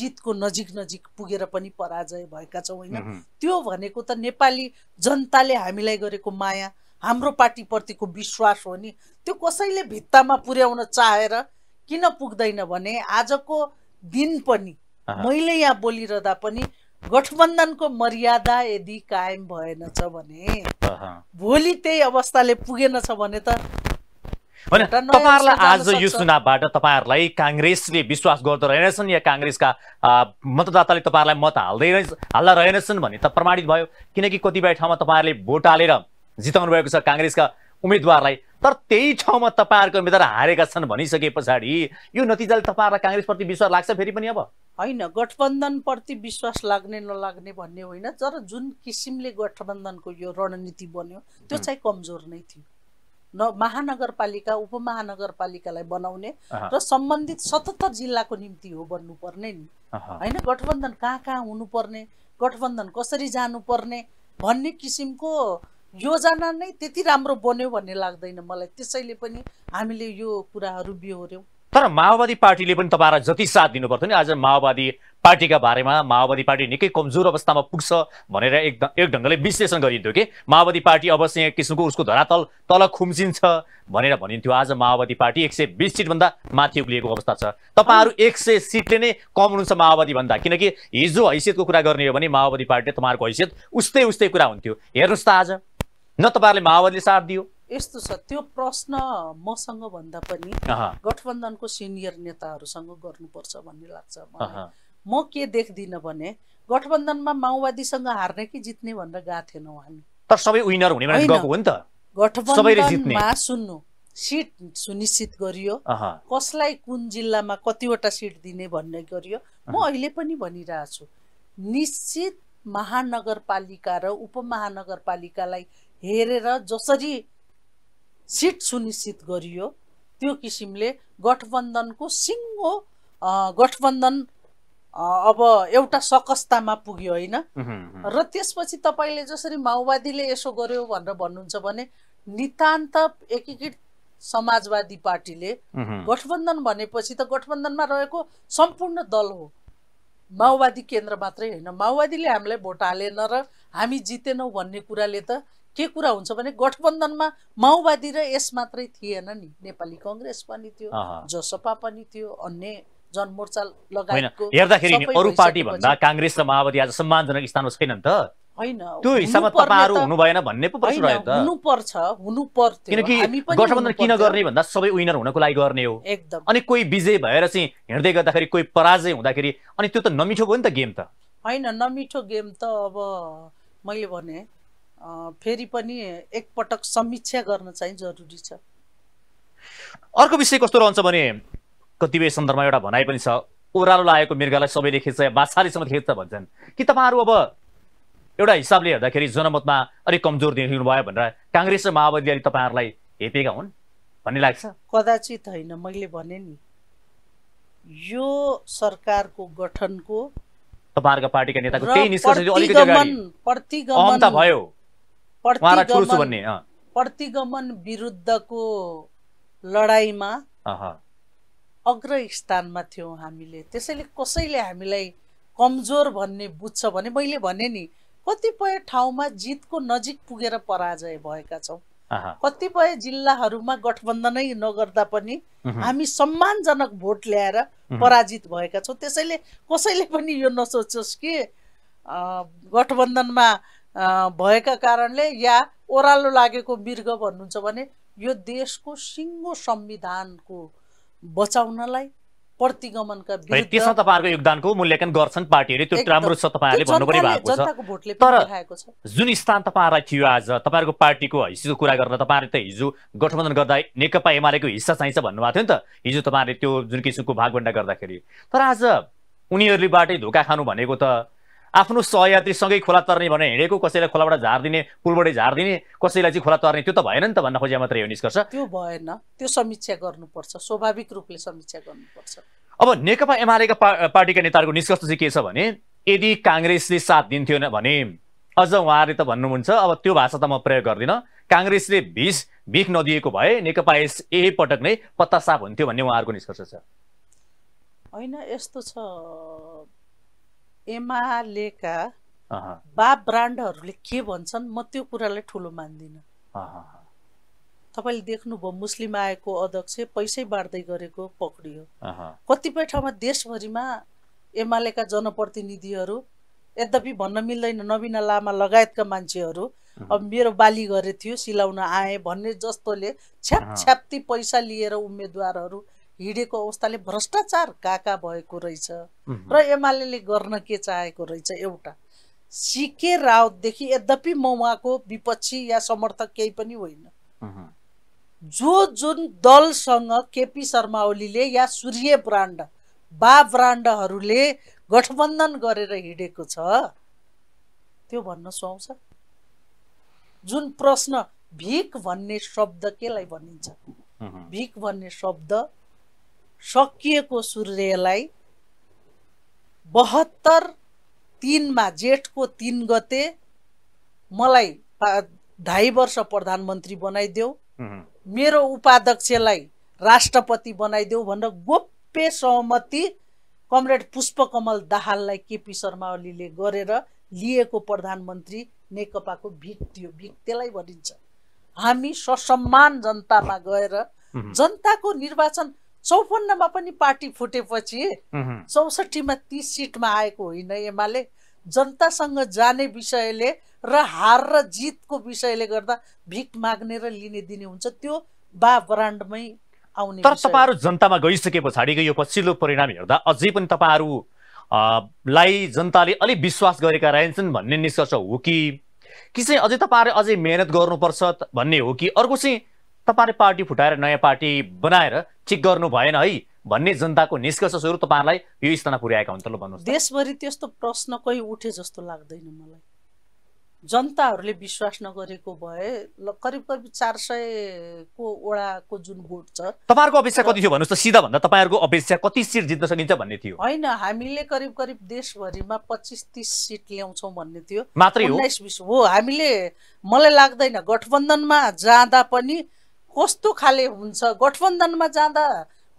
जितको नजिक नजिक पुगेर पनि पराजय भएका छौँ होइन त्यो भनेको त नेपाली जनताले हामीलाई गरेको माया हाम्रो पार्टीप्रतिको विश्वास हो नि त्यो कसैले भित्तामा पुर्याउन चाहेर किन पुग्दैन भने आजको दिन पनि मैले यहाँ बोलिरहँदा पनि गठबन्धनको मर्यादा यदि कायम भएन छ भने भोलि त्यही अवस्थाले पुगेन छ भने त तपाईँहरूलाई आज यो चुनावबाट तपाईँहरूलाई काङ्ग्रेसले विश्वास गर्दो रहेनछन् या काङ्ग्रेसका मतदाताले तपाईँहरूलाई मत हाल्दै हाल्दा रहेनछन् भन्ने त प्रमाणित भयो किनकि कतिपय ठाउँमा तपाईँहरूले भोट हालेर जिताउनु भएको छ काङ्ग्रेसका उम्मेदवारलाई तर त्यही ठाउँमा तपाईँहरूको उम्मेद्वार हारेका छन् भनिसके पछाडि यो नतिजाले तपाईँहरूलाई काङ्ग्रेसप्रति विश्वास लाग्छ फेरि पनि अब होइन गठबन्धनप्रति विश्वास लाग्ने नलाग्ने भन्ने होइन तर जुन किसिमले गठबन्धनको यो रणनीति बन्यो त्यो चाहिँ कमजोर नै थियो न महानगरपालिका उपमहानगरपालिकालाई बनाउने र सम्बन्धित सतहत्तर जिल्लाको निम्ति हो बन्नुपर्ने नि होइन गठबन्धन कहाँ कहाँ हुनुपर्ने गठबन्धन कसरी जानुपर्ने भन्ने किसिमको योजना नै त्यति राम्रो बन्यो भन्ने लाग्दैन मलाई त्यसैले पनि हामीले यो कुराहरू बिहोऱ्यौँ तर माओवादी पार्टीले पनि तपाईँलाई जति साथ दिनु पर्थ्यो नि आज माओवादी पार्टीका बारेमा माओवादी पार्टी निकै कमजोर अवस्थामा पुग्छ भनेर एक एक ढङ्गले विश्लेषण गरिन्थ्यो कि माओवादी पार्टी अवश्य एक किसिमको उसको धरातल तल खुम्चिन्छ भनेर भनिन्थ्यो आज माओवादी पार्टी एक सय बिस सिटभन्दा माथि उक्लिएको अवस्था छ तपाईँहरू एक सय सिटले नै कम हुनुहुन्छ माओवादीभन्दा किनकि हिजो हैसियतको कुरा गर्ने हो भने माओवादी पार्टीले तपाईँहरूको हैसियत उस्तै उस्तै कुरा हुन्थ्यो हेर्नुहोस् त आज न तपाईँहरूले माओवादीले साथ दियो यस्तो छ त्यो प्रश्न मसँग भन्दा पनि गठबन्धनको सिनियर नेताहरूसँग गर्नुपर्छ भन्ने लाग्छ म के देख्दिनँ भने गठबन्धनमा माओवादीसँग हार्ने कि जित्ने भनेर गएको थिएनौँ हामी तर सबै विनर हुने हो नि त गठबन्धनमा सुन्नु सिट सुनिश्चित गरियो कसलाई कुन जिल्लामा कतिवटा सिट दिने भन्ने गरियो म अहिले पनि भनिरहेको छु निश्चित महानगरपालिका र उपमहानगरपालिकालाई हेरेर जसरी सिट सुनिश्चित गरियो त्यो किसिमले गठबन्धनको सिङ्गो गठबन्धन अब एउटा सकस्तामा पुग्यो होइन र त्यसपछि तपाईँले जसरी माओवादीले यसो गर्यो भनेर भन्नुहुन्छ भने नितान्त एकीकृत समाजवादी पार्टीले गठबन्धन भनेपछि त गठबन्धनमा रहेको सम्पूर्ण दल हो माओवादी केन्द्र मात्रै होइन माओवादीले हामीलाई भोट हालेन र हामी जितेनौँ भन्ने कुराले त के कुरा हुन्छ भने गठबन्धनमा माओवादी र यस मात्रै थिएन नि नेपाली कङ्ग्रेस पनि थियो जसपा पनि थियो अन्य जनमोर्चा लगायतको हेर्दाखेरि अरू पार्टी भन्दा काङ्ग्रेस र माओवादी आज सम्मानजनक स्थानमा छैन नि त होइन त्यो हिसाबमा तपाईँहरू हुनु भएन भन्ने प्रश्न रह्यो त हुनुपर्छ हुनु पर्थ्यो किनकि गठबन्धन किन गर्ने भन्दा सबै विनर हुनको लागि गर्ने हो एकदम अनि कोही विजय भएर चाहिँ हिँड्दै गर्दाखेरि कोही पराजय हुँदाखेरि अनि त्यो त नमिठो भयो नि त गेम त होइन नमिठो गेम त अब मैले भने फेरि पनि एकपटक समीक्षा गर्न चाहिँ जरुरी छ अर्को विषय कस्तो रहन्छ भने कतिपय सन्दर्भमा एउटा भनाइ पनि छ ओह्रालो लागेको मृगलाई सबैले खेच्छ बाछालेसम्म खेच्छ भन्छन् कि तपाईँहरू अब एउटा हिसाबले हेर्दाखेरि जनमतमा अलिक कमजोर देखिनु भयो भनेर काङ्ग्रेस र माओवादीले अलिक तपाईँहरूलाई हेपेका हुन् भन्ने लाग्छ कदाचित होइन मैले भने नि यो सरकारको गठनको तपाईँहरूको पार्टीका नेताको त्यही निष्कर्ष अलिकति भयो प्रतिगमन विरुद्धको लडाइँमा अग्र स्थानमा थियौँ हामीले त्यसैले कसैले हामीलाई कमजोर भन्ने बुझ्छ भने मैले भने नि कतिपय ठाउँमा जितको नजिक पुगेर पराजय भएका छौँ कतिपय जिल्लाहरूमा गठबन्धनै नगर्दा पनि हामी सम्मानजनक भोट ल्याएर पराजित भएका छौँ त्यसैले कसैले पनि यो नसोचोस् कि गठबन्धनमा भएका कारणले या ओह्रालो लागेको मृग भन्नुहुन्छ भने यो देशको सिङ्गो संविधानको बचाउनलाई प्रतिगमनका त्यसमा तपाईँहरूको योगदानको मूल्याङ्कन गर्छन् पार्टीहरूले त्यो राम्रो छ तपाईँहरूले भन्नु पनि भएको छ तर जुन स्थान तपाईँहरूलाई थियो आज तपाईँहरूको पार्टीको हैसियतको कुरा गर्न तपाईँहरूले त हिजो गठबन्धन गर्दा नेकपा एमालेको हिस्सा चाहिन्छ भन्नुभएको थियो नि त हिजो तपाईँहरूले त्यो जुन किसिमको भागभन्डा गर्दाखेरि तर आज उनीहरूलेबाटै धोका खानु भनेको त आफ्नो सहयात्री सँगै खोला तर्ने भने हिँडेको कसैलाई खोलाबाट झारिदिने पुलबाटै झारिदिने कसैलाई चाहिँ खोला तर्ने त्यो त भएन नि त भन्न खोजे मात्रै हो निष्कर्ष त्यो भएन त्यो समीक्षा गर्नुपर्छ स्वाभाविक रूपले समीक्षा गर्नुपर्छ अब नेकपा एमालेका पार्टीका नेताहरूको निष्कर्ष चाहिँ के छ भने यदि काङ्ग्रेसले साथ दिन्थ्यो भने अझ उहाँहरूले त भन्नुहुन्छ अब त्यो भाषा त म प्रयोग गर्दिनँ काङ्ग्रेसले भिस भिख नदिएको भए नेकपा यस यही पटक नै पत्ता साफ हुन्थ्यो भन्ने उहाँहरूको निष्कर्ष छ होइन यस्तो छ एमालेका बा ब्रान्डहरूले के भन्छन् म त्यो कुरालाई ठुलो मान्दिनँ तपाईँले देख्नुभयो मुस्लिम आएको अध्यक्ष पैसै बाँड्दै गरेको पक्रियो कतिपय ठाउँमा देशभरिमा एमालेका जनप्रतिनिधिहरू यद्यपि भन्न मिल्दैन नवीन लामा लगायतका मान्छेहरू अब मेरो बाली गरे थियो सिलाउन आएँ भन्ने जस्तोले छ्याप छ्याप्ती पैसा लिएर उम्मेदवारहरू हिँडेको अवस्थाले भ्रष्टाचार कहाँ भएको रहेछ र एमाले गर्न के चाहेको रहेछ एउटा सिके रावतदेखि यद्यपि म उहाँको विपक्षी या समर्थक केही पनि होइन जो जुन दलसँग केपी शर्मा ओलीले या सूर्य ब्रान्ड बा ब्रान्डहरूले गठबन्धन गरेर हिँडेको छ त्यो भन्न सुहाउँछ जुन प्रश्न भिक भन्ने शब्द केलाई भनिन्छ भिक भन्ने शब्द सकिएको सूर्यलाई बहत्तर तिनमा जेठको तिन गते मलाई ढाई वर्ष प्रधानमन्त्री बनाइदेऊ मेरो उपाध्यक्षलाई राष्ट्रपति बनाइदेऊ भनेर गोप्य सहमति कमरेड पुष्पकमल दाहाललाई केपी शर्मा ओलीले गरेर लिएको प्रधानमन्त्री नेकपाको भिक थियो भिक त्यसलाई भनिन्छ हामी ससम्मान जनतामा गएर जनताको निर्वाचन चौपन्नमा पनि पार्टी फुटेपछि चौसठीमा तिस सिटमा आएको होइन एमाले जनतासँग जाने विषयले र हार र जितको विषयले गर्दा भिट माग्ने र लिने दिने हुन्छ त्यो बा ब्रान्डमै आउने तर तपाईँहरू जनतामा गइसके पछाडिको यो पछिल्लो परिणाम हेर्दा अझै पनि तपाईँहरू लाई जनताले अलिक विश्वास गरेका रहेछन् भन्ने निष्कर्ष हो कि कि चाहिँ अझै तपाईँहरू अझै मेहनत गर्नुपर्छ भन्ने हो कि अर्को चाहिँ तपाईँले पार्टी फुटाएर नयाँ पार्टी बनाएर ठिक गर्नु भएन है भन्ने जनताको निष्कर्ष स्वरूप तपाईँलाई यो स्थानमा पुर्याएका हुन् त ल देशभरि त्यस्तो प्रश्न कोही उठे जस्तो लाग्दैन मलाई जनताहरूले विश्वास नगरेको भए ल करिब करिब चार सयको ओडाको जुन भोट छ तपाईँहरूको अपेक्षा कति थियो भन्नुहोस् त सिधा भन्दा तपाईँहरूको अपेक्षा कति सिट जित्न सकिन्छ भन्ने थियो होइन हामीले करिब करिब देशभरिमा पच्चिस तिस सिट ल्याउँछौँ भन्ने थियो मात्रै हो हामीले मलाई लाग्दैन गठबन्धनमा जाँदा पनि कस्तो खाले हुन्छ गठबन्धनमा जाँदा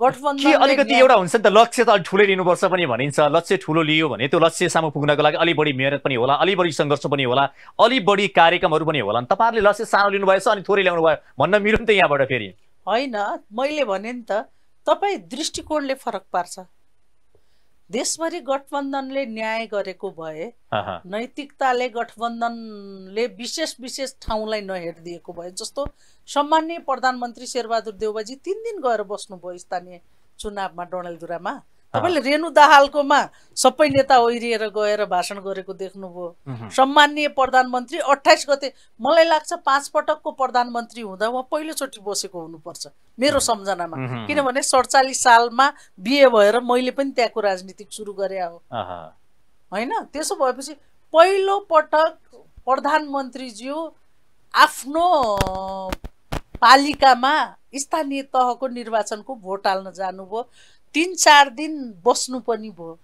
गठबन्धन अलिकति एउटा हुन्छ नि त लक्ष्य त अलिक ठुलै लिनुपर्छ पनि भनिन्छ लक्ष्य ठुलो लियो भने त्यो लक्ष्य सामु पुग्नको लागि अलिक बढी मेहनत पनि होला अलि बढी सङ्घर्ष पनि होला अलि बढी कार्यक्रमहरू पनि होला नि तपाईँहरूले लक्ष्य सानो लिनुभएछ अनि थोरै ल्याउनु भयो भन्न मिल्यो नि त यहाँबाट फेरि होइन मैले भने नि त तपाईँ दृष्टिकोणले फरक पार्छ देशभरि गठबन्धनले न्याय गरेको भए नैतिकताले गठबन्धनले विशेष विशेष ठाउँलाई नहेरिदिएको भए जस्तो सम्मान्य प्रधानमन्त्री शेरबहादुर देवबाजी तिन दिन गएर बस्नुभयो स्थानीय चुनावमा डडेलधुरामा तपाईँले रेणु दाहालकोमा सबै नेता ओहिरिएर गएर भाषण गरेको देख्नुभयो सम्मानीय प्रधानमन्त्री अठाइस गते मलाई लाग्छ पाँच पटकको प्रधानमन्त्री हुँदा उहाँ पहिलोचोटि बसेको हुनुपर्छ मेरो सम्झनामा किनभने सडचालिस सालमा बिहे भएर मैले पनि त्यहाँको राजनीति सुरु गरे हो होइन त्यसो भएपछि पहिलो पहिलोपटक प्रधानमन्त्रीज्यू आफ्नो पालिकामा स्थानीय तहको निर्वाचनको भोट हाल्न जानुभयो तिन चार दिन बस्नु पनि भयो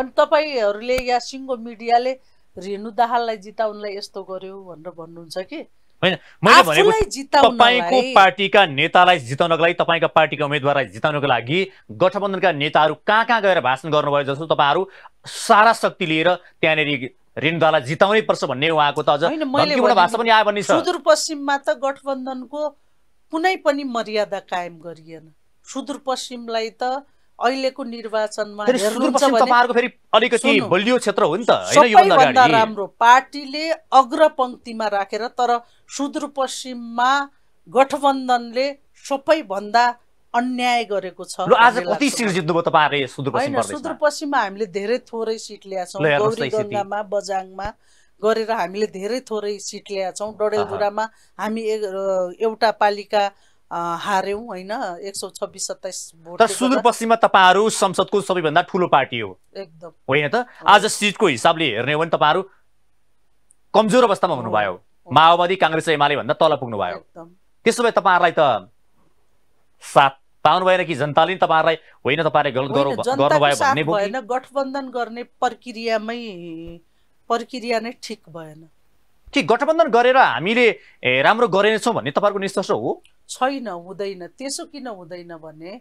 अनि तपाईँहरूले या सिङ्गो मिडियाले रेणु दाहाललाई जिताउनलाई यस्तो गर्यो भनेर भन्नुहुन्छ कि तपाईँको पार्टीका नेतालाई जिताउनको लागि तपाईँको पार्टीका उम्मेद्वारलाई जिताउनको लागि गठबन्धनका नेताहरू कहाँ कहाँ गएर भाषण गर्नुभयो जस्तो तपाईँहरू सारा शक्ति लिएर त्यहाँनिर रेणुदालाई जिताउनै पर्छ भन्ने उहाँको त अझ भाषा पनि आयो भन्ने सुदूरपश्चिममा त गठबन्धनको कुनै पनि मर्यादा कायम गरिएन सुदूरपश्चिमलाई त अहिलेको निर्वाचनमा अलिकति बलियो क्षेत्र हो नि त सबैभन्दा राम्रो पार्टीले अग्र पङ्क्तिमा राखेर तर सुदूरपश्चिममा गठबन्धनले सबैभन्दा अन्याय गरेको छ होइन सुदूरपश्चिममा हामीले धेरै थोरै सिट ल्याएको छौँ गौरी गङ्गामा बजाङमा गरेर हामीले धेरै थोरै सिट ल्याएका छौँ डडेलधुरामा हामी एउटा पालिका हार्यौँ होइन एक सौ छब्बिस सत्ताइस भोट सुदूरपश्चिममा तपाईँहरू संसदको सबैभन्दा ठुलो पार्टी हो एकदम होइन त आज सिटको हिसाबले हेर्ने हो भने तपाईँहरू कमजोर अवस्थामा हुनुभयो माओवादी काङ्ग्रेस एमाले भन्दा तल पुग्नुभयो त्यसो भए तपाईँहरूलाई त साथ पाउनु भएन कि जनताले तपाईँहरूलाई होइन तपाईँहरूले गलत गर्नुभयो भन्ने गठबन्धन गर्ने प्रक्रियामै प्रक्रिया नै ठिक भएन कि गठबन्धन गरेर हामीले राम्रो गरेनछौँ भन्ने तपाईँको निष्कर्ष हो छैन हुँदैन त्यसो किन हुँदैन भने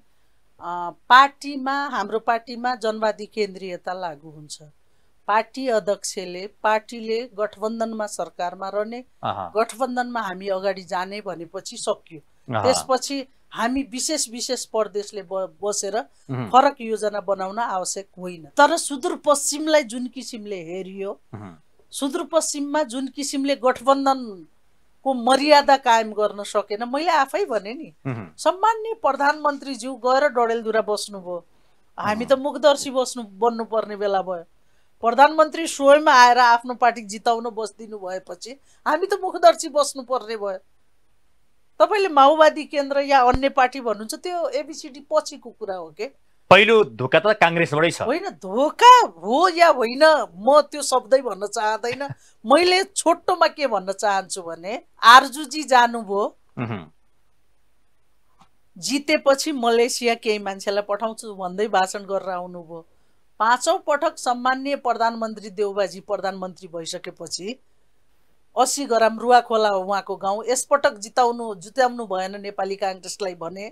पार्टीमा हाम्रो पार्टीमा जनवादी केन्द्रीयता लागु हुन्छ पार्टी अध्यक्षले पार्टीले गठबन्धनमा सरकारमा रहने गठबन्धनमा हामी अगाडि जाने भनेपछि सकियो त्यसपछि हामी विशेष विशेष प्रदेशले बसेर फरक योजना बनाउन आवश्यक होइन तर सुदूरपश्चिमलाई जुन किसिमले हेरियो सुदूरपश्चिममा जुन किसिमले गठबन्धनको मर्यादा कायम गर्न सकेन मैले आफै भने नि सम्मान्य प्रधानमन्त्रीज्यू गएर डडेलधुरा बस्नुभयो हामी त मुखदर्शी बस्नु बन्नुपर्ने बेला भयो प्रधानमन्त्री स्वयं आएर आफ्नो पार्टी जिताउन बसिदिनु भएपछि हामी त मुखदर्शी बस्नुपर्ने भयो तपाईँले माओवादी केन्द्र या अन्य पार्टी भन्नुहुन्छ त्यो एबिसिडी पछिको कुरा हो के पहिलो धोका त काङ्ग्रेसबाटै छ होइन धोका हो या होइन म त्यो शब्दै भन्न चाहँदैन मैले छोटोमा के भन्न चाहन्छु भने आर्जुजी जानुभयो जितेपछि मलेसिया केही मान्छेलाई पठाउँछु भन्दै भाषण गरेर आउनुभयो पाँचौँ पटक सम्मान्य प्रधानमन्त्री देउबाजी प्रधानमन्त्री भइसकेपछि असी ग्राम रुवाखोला उहाँको गाउँ यसपटक जिताउनु जुत्याउनु भएन नेपाली काङ्ग्रेसलाई भने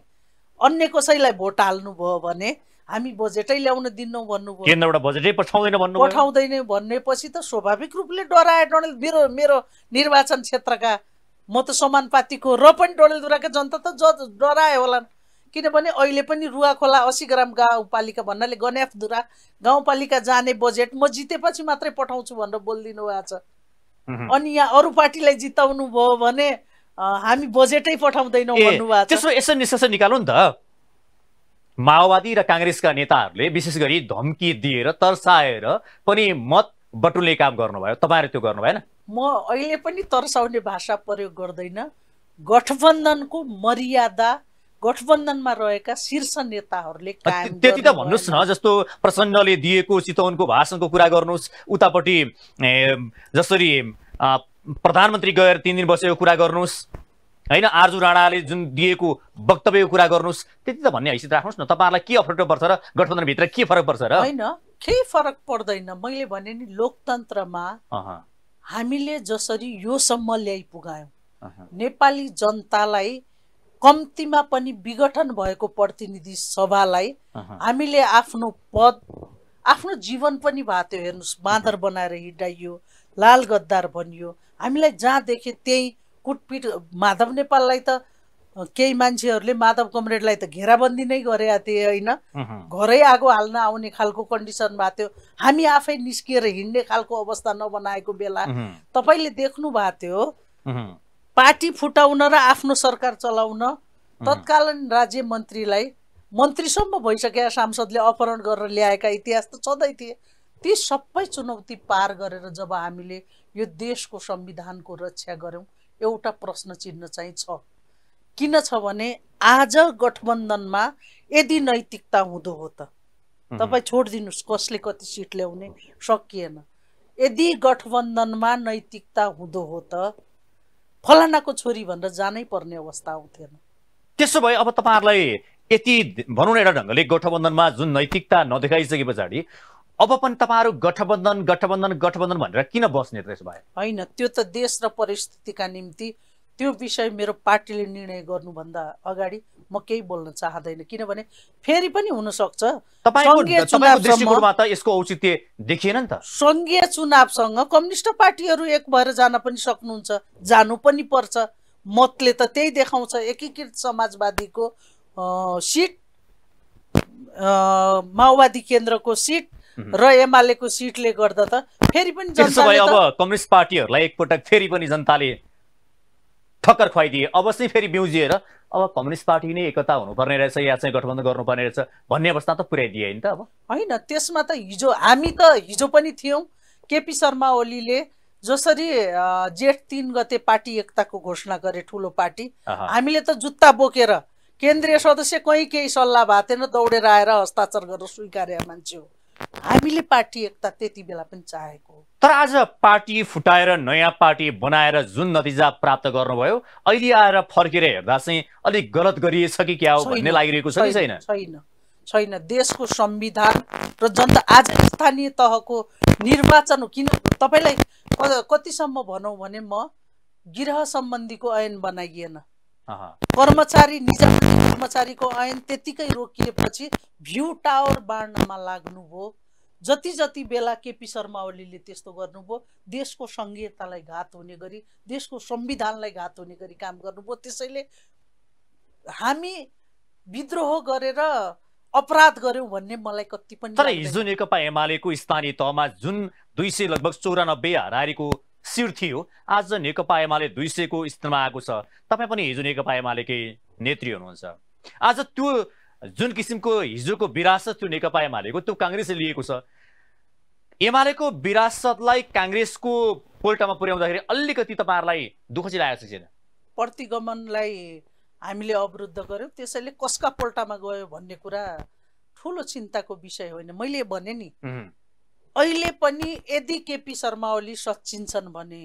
अन्य कसैलाई भोट हाल्नु हाल्नुभयो भने हामी बजेटै ल्याउन दिन्नौ भन्नुभयो पठाउँदैन पठाउँदैन भनेपछि त स्वाभाविक रूपले डराए डोनाल्ड मेरो मेरो निर्वाचन क्षेत्रका म त समानपातिको र पनि डोडेलधुराका जनता त ज डराए होला किनभने अहिले पनि रुवाखोला असी ग्राम गाउँपालिका भन्नाले गन्याफधुरा गाउँपालिका जाने बजेट म जितेपछि मात्रै पठाउँछु भनेर बोलिदिनु भएको छ अनि यहाँ अरू पार्टीलाई जिताउनु भयो भने हामी बजेटै पठाउँदैनौँ भन्नुभएको त्यसो यसो निष्कर्ष निकालौँ नि त माओवादी र काङ्ग्रेसका नेताहरूले विशेष गरी धम्की दिएर तर्साएर पनि मत बटुल्ने काम गर्नुभयो तपाईँहरू त्यो गर्नु भएन म अहिले पनि तर्साउने भाषा प्रयोग गर्दैन गठबन्धनको मर्यादा गठबन्धनमा रहेका शीर्ष नेताहरूले त्यति त भन्नुहोस् न जस्तो प्रचण्डले दिएको चितवनको भाषणको कुरा गर्नुहोस् उतापट्टि जसरी प्रधानमन्त्री गएर तिन दिन बसेको कुरा गर्नुहोस् होइन आर्जु राणाले जुन दिएको वक्तव्यको कुरा गर्नुहोस् त्यति त भन्ने हैसियत राख्नुहोस् न तपाईँहरूलाई के अप्ठ्यारो पर्छ र गठबन्धनभित्र के फरक पर्छ र होइन केही फरक पर्दैन मैले भने नि लोकतन्त्रमा हामीले जसरी योसम्म ल्याइपुगायौँ नेपाली जनतालाई कम्तीमा पनि विघटन भएको प्रतिनिधि सभालाई हामीले आफ्नो पद आफ्नो जीवन पनि भएको थियो हेर्नुहोस् बाँदर बनाएर हिँडाइयो लाल गद्दार भनियो हामीलाई जहाँ देखे त्यही कुटपिट माधव नेपाललाई त केही मान्छेहरूले माधव कमरेडलाई त घेराबन्दी नै गरेका थिए होइन घरै आगो हाल्न आउने खालको कन्डिसन भएको थियो हामी आफै निस्किएर हिँड्ने खालको अवस्था नबनाएको बेला तपाईँले देख्नु भएको थियो पार्टी फुटाउन र आफ्नो सरकार चलाउन तत्कालीन राज्य मन्त्रीलाई मन्त्रीसम्म भइसकेका सांसदले अपहरण गरेर ल्याएका इतिहास त छँदै थिए ती सबै चुनौती पार गरेर जब हामीले यो देशको संविधानको रक्षा गऱ्यौँ एउटा प्रश्न चिन्ह चाहिँ छ किन छ भने आज गठबन्धनमा यदि नैतिकता हुँदो हो त तपाईँ छोडिदिनुहोस् कसले कति सिट ल्याउने सकिएन यदि गठबन्धनमा नैतिकता हुँदो हो त फलानाको छोरी भनेर जानै पर्ने अवस्था आउँथेन त्यसो भए अब तपाईँहरूलाई यति भनौँ न एउटा ढङ्गले गठबन्धनमा जुन नैतिकता नदेखाइसके पछाडि अब पनि तपाईँहरू गठबन्धन गठबन्धन गठबन्धन भनेर किन बस्ने त्यसो भए होइन त्यो त देश र परिस्थितिका निम्ति त्यो विषय मेरो पार्टीले निर्णय गर्नुभन्दा अगाडि म केही बोल्न चाहँदैन किनभने फेरि पनि हुनसक्छ सङ्घीय चुनावसँग कम्युनिस्ट पार्टीहरू एक भएर जान पनि सक्नुहुन्छ जानु पनि पर्छ मतले त त्यही देखाउँछ एकीकृत समाजवादीको सिट माओवादी केन्द्रको सिट र एमालेको सिटले गर्दा त फेरि पनि जनताले अब कम्युनिस्ट पार्टीहरूलाई एकपटक फेरि पनि जनताले ठक्कर खुवाइदिए अब चाहिँ फेरि बिउजिएर अब कम्युनिस्ट पार्टी नै एकता हुनुपर्ने रहेछ या चाहिँ गठबन्धन गर्नुपर्ने रहेछ भन्ने अवस्था त पुर्याइदिए नि त अब होइन त्यसमा त हिजो हामी त हिजो पनि थियौँ केपी शर्मा ओलीले जसरी जेठ तिन गते पार्टी एकताको घोषणा गरे ठुलो पार्टी हामीले त जुत्ता बोकेर केन्द्रीय सदस्य कहीँ केही सल्लाह भएको थिएन दौडेर आएर हस्ताक्षर गरेर स्वीकारे मान्छे हो हामीले पार्टी एकता त्यति बेला पनि चाहेको तर आज पार्टी फुटाएर नयाँ पार्टी बनाएर जुन नतिजा प्राप्त गर्नुभयो अहिले आएर फर्केर हेर्दा चाहिँ अलिक गलत गरिएछ कि क्या हो भन्ने लागिरहेको छ छैन छैन छैन देशको संविधान र जनता आज स्थानीय तहको निर्वाचन हो किन तपाईँलाई कतिसम्म भनौँ भने म गृह सम्बन्धीको ऐन बनाइएन कर्मचारी निजामती कर्मचारीको ऐन त्यतिकै रोकिएपछि भ्यू टावर बाँड्नमा लाग्नुभयो जति जति बेला केपी शर्मा ओलीले त्यस्तो गर्नुभयो देशको सङ्घीयतालाई घात हुने गरी देशको संविधानलाई घात हुने गरी काम गर्नुभयो त्यसैले हामी विद्रोह गरेर अपराध गर्यौँ भन्ने मलाई कति पनि तर हिजो नेकपा एमालेको स्थानीय तहमा जुन दुई सय लगभग चौरानब्बे हरारीको सिर थियो आज नेकपा एमाले दुई सयको स्थानमा आएको छ तपाईँ पनि हिजो नेकपा एमालेकै नेत्री हुनुहुन्छ आज त्यो जुन किसिमको हिजोको विरासत त्यो नेकपा एमालेको त्यो काङ्ग्रेसले लिएको छ एमालेको विरासतलाई काङ्ग्रेसको पोल्टामा पुर्याउँदाखेरि अलिकति तपाईँहरूलाई दुःख चाहिँ लागेको छैन प्रतिगमनलाई हामीले अवरुद्ध गऱ्यौँ त्यसैले कसका पोल्टामा गयो भन्ने कुरा ठुलो चिन्ताको विषय होइन मैले भने नि अहिले पनि यदि केपी शर्मा ओली सचिन्छन् भने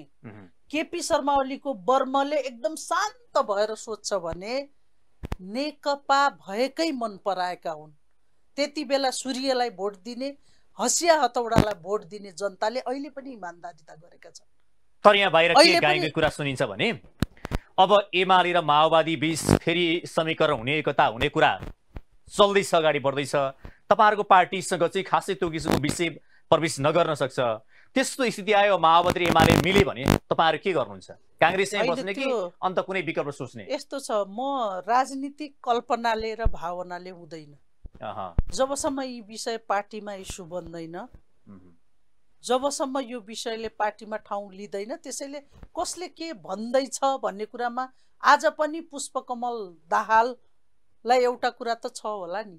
केपी शर्मा ओलीको वर्मले एकदम शान्त भएर सोध्छ भने नेकपा भएकै मन पराएका हुन् त्यति बेला सूर्यलाई भोट दिने हसिया हतौडालाई भोट दिने जनताले अहिले पनि इमान्दारिता गरेका छन् तर यहाँ बाहिर के गाईको कुरा सुनिन्छ भने अब एमाले र माओवादी बिच फेरि समीकरण हुने एकता हुने कुरा चल्दैछ अगाडि बढ्दैछ तपाईँहरूको पार्टीसँग चाहिँ खासै त्यो किसिमको विषय प्रवेश नगर्न सक्छ त्यस्तो स्थिति आयो माओवादी एमाले मिले भने तपाईँहरू के गर्नुहुन्छ काङ्ग्रेस बस्ने कि अन्त कुनै विकल्प सोच्ने यस्तो छ म राजनीतिक कल्पनाले र भावनाले हुँदैन जबसम्म यी विषय पार्टीमा इस्यु बन्दैन जबसम्म यो विषयले पार्टीमा ठाउँ लिँदैन त्यसैले कसले के भन्दैछ भन्ने कुरामा आज पनि पुष्पकमल दाहाललाई एउटा कुरा त छ होला नि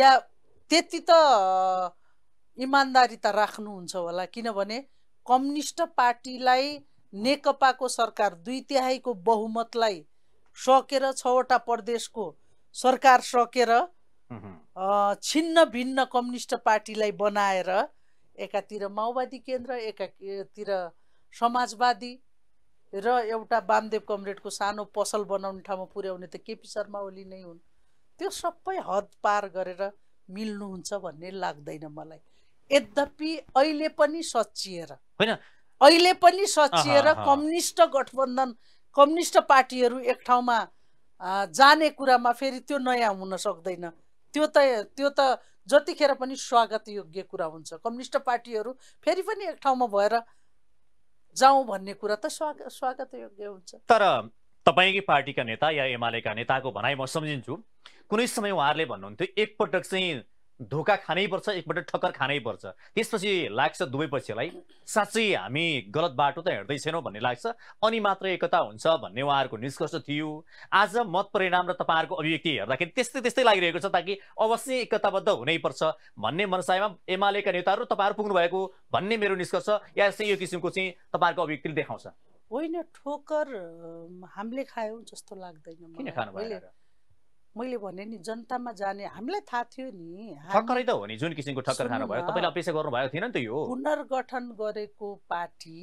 या त्यति त त राख्नुहुन्छ होला किनभने कम्युनिस्ट पार्टीलाई नेकपाको सरकार दुई तिहाईको बहुमतलाई सकेर छवटा प्रदेशको सरकार सकेर छिन्न भिन्न कम्युनिस्ट पार्टीलाई बनाएर एकातिर माओवादी केन्द्र एकातिर समाजवादी र एउटा वामदेव कमरेडको सानो पसल बनाउने ठाउँमा पुर्याउने त केपी शर्मा ओली नै हुन् त्यो सबै हद पार गरेर मिल्नुहुन्छ भन्ने लाग्दैन मलाई यद्यपि अहिले पनि सचिएर होइन अहिले पनि सचिएर कम्युनिस्ट गठबन्धन कम्युनिस्ट पार्टीहरू एक ठाउँमा जाने कुरामा फेरि त्यो नयाँ हुन सक्दैन त्यो त त्यो त जतिखेर पनि स्वागत योग्य कुरा हुन्छ कम्युनिस्ट पार्टीहरू फेरि पनि एक ठाउँमा भएर जाउँ भन्ने कुरा त स्वागत स्वागत योग्य हुन्छ तर तपाईँकै पार्टीका नेता या एमालेका नेताको भनाइ म सम्झिन्छु कुनै समय उहाँहरूले भन्नुहुन्थ्यो एकपटक चाहिँ धोका खानै पर्छ एकपल्ट ठक्कर खानै पर्छ त्यसपछि लाग्छ दुवै पक्षलाई साँच्चै हामी गलत बाटो त छैनौँ भन्ने लाग्छ अनि मात्र एकता हुन्छ भन्ने उहाँहरूको निष्कर्ष थियो आज मत परिणाम र तपाईँहरूको अभिव्यक्ति हेर्दाखेरि त्यस्तै त्यस्तै लागिरहेको छ ताकि अवश्य एकताबद्ध हुनैपर्छ भन्ने मनसायमा एमालेका नेताहरू तपाईँहरू भएको भन्ने मेरो निष्कर्ष या चाहिँ यो किसिमको चाहिँ तपाईँहरूको अभिव्यक्ति देखाउँछ होइन ठोकर हामीले खायौँ जस्तो लाग्दैन किन मैले भने नि जनतामा जाने हामीलाई थाहा थियो नि ठक्करै त हो नि जुन किसिमको ठक्कर खानुभयो तपाईँले अपेक्षा गर्नुभएको थिएन नि त यो पुनर्गठन गरेको पार्टी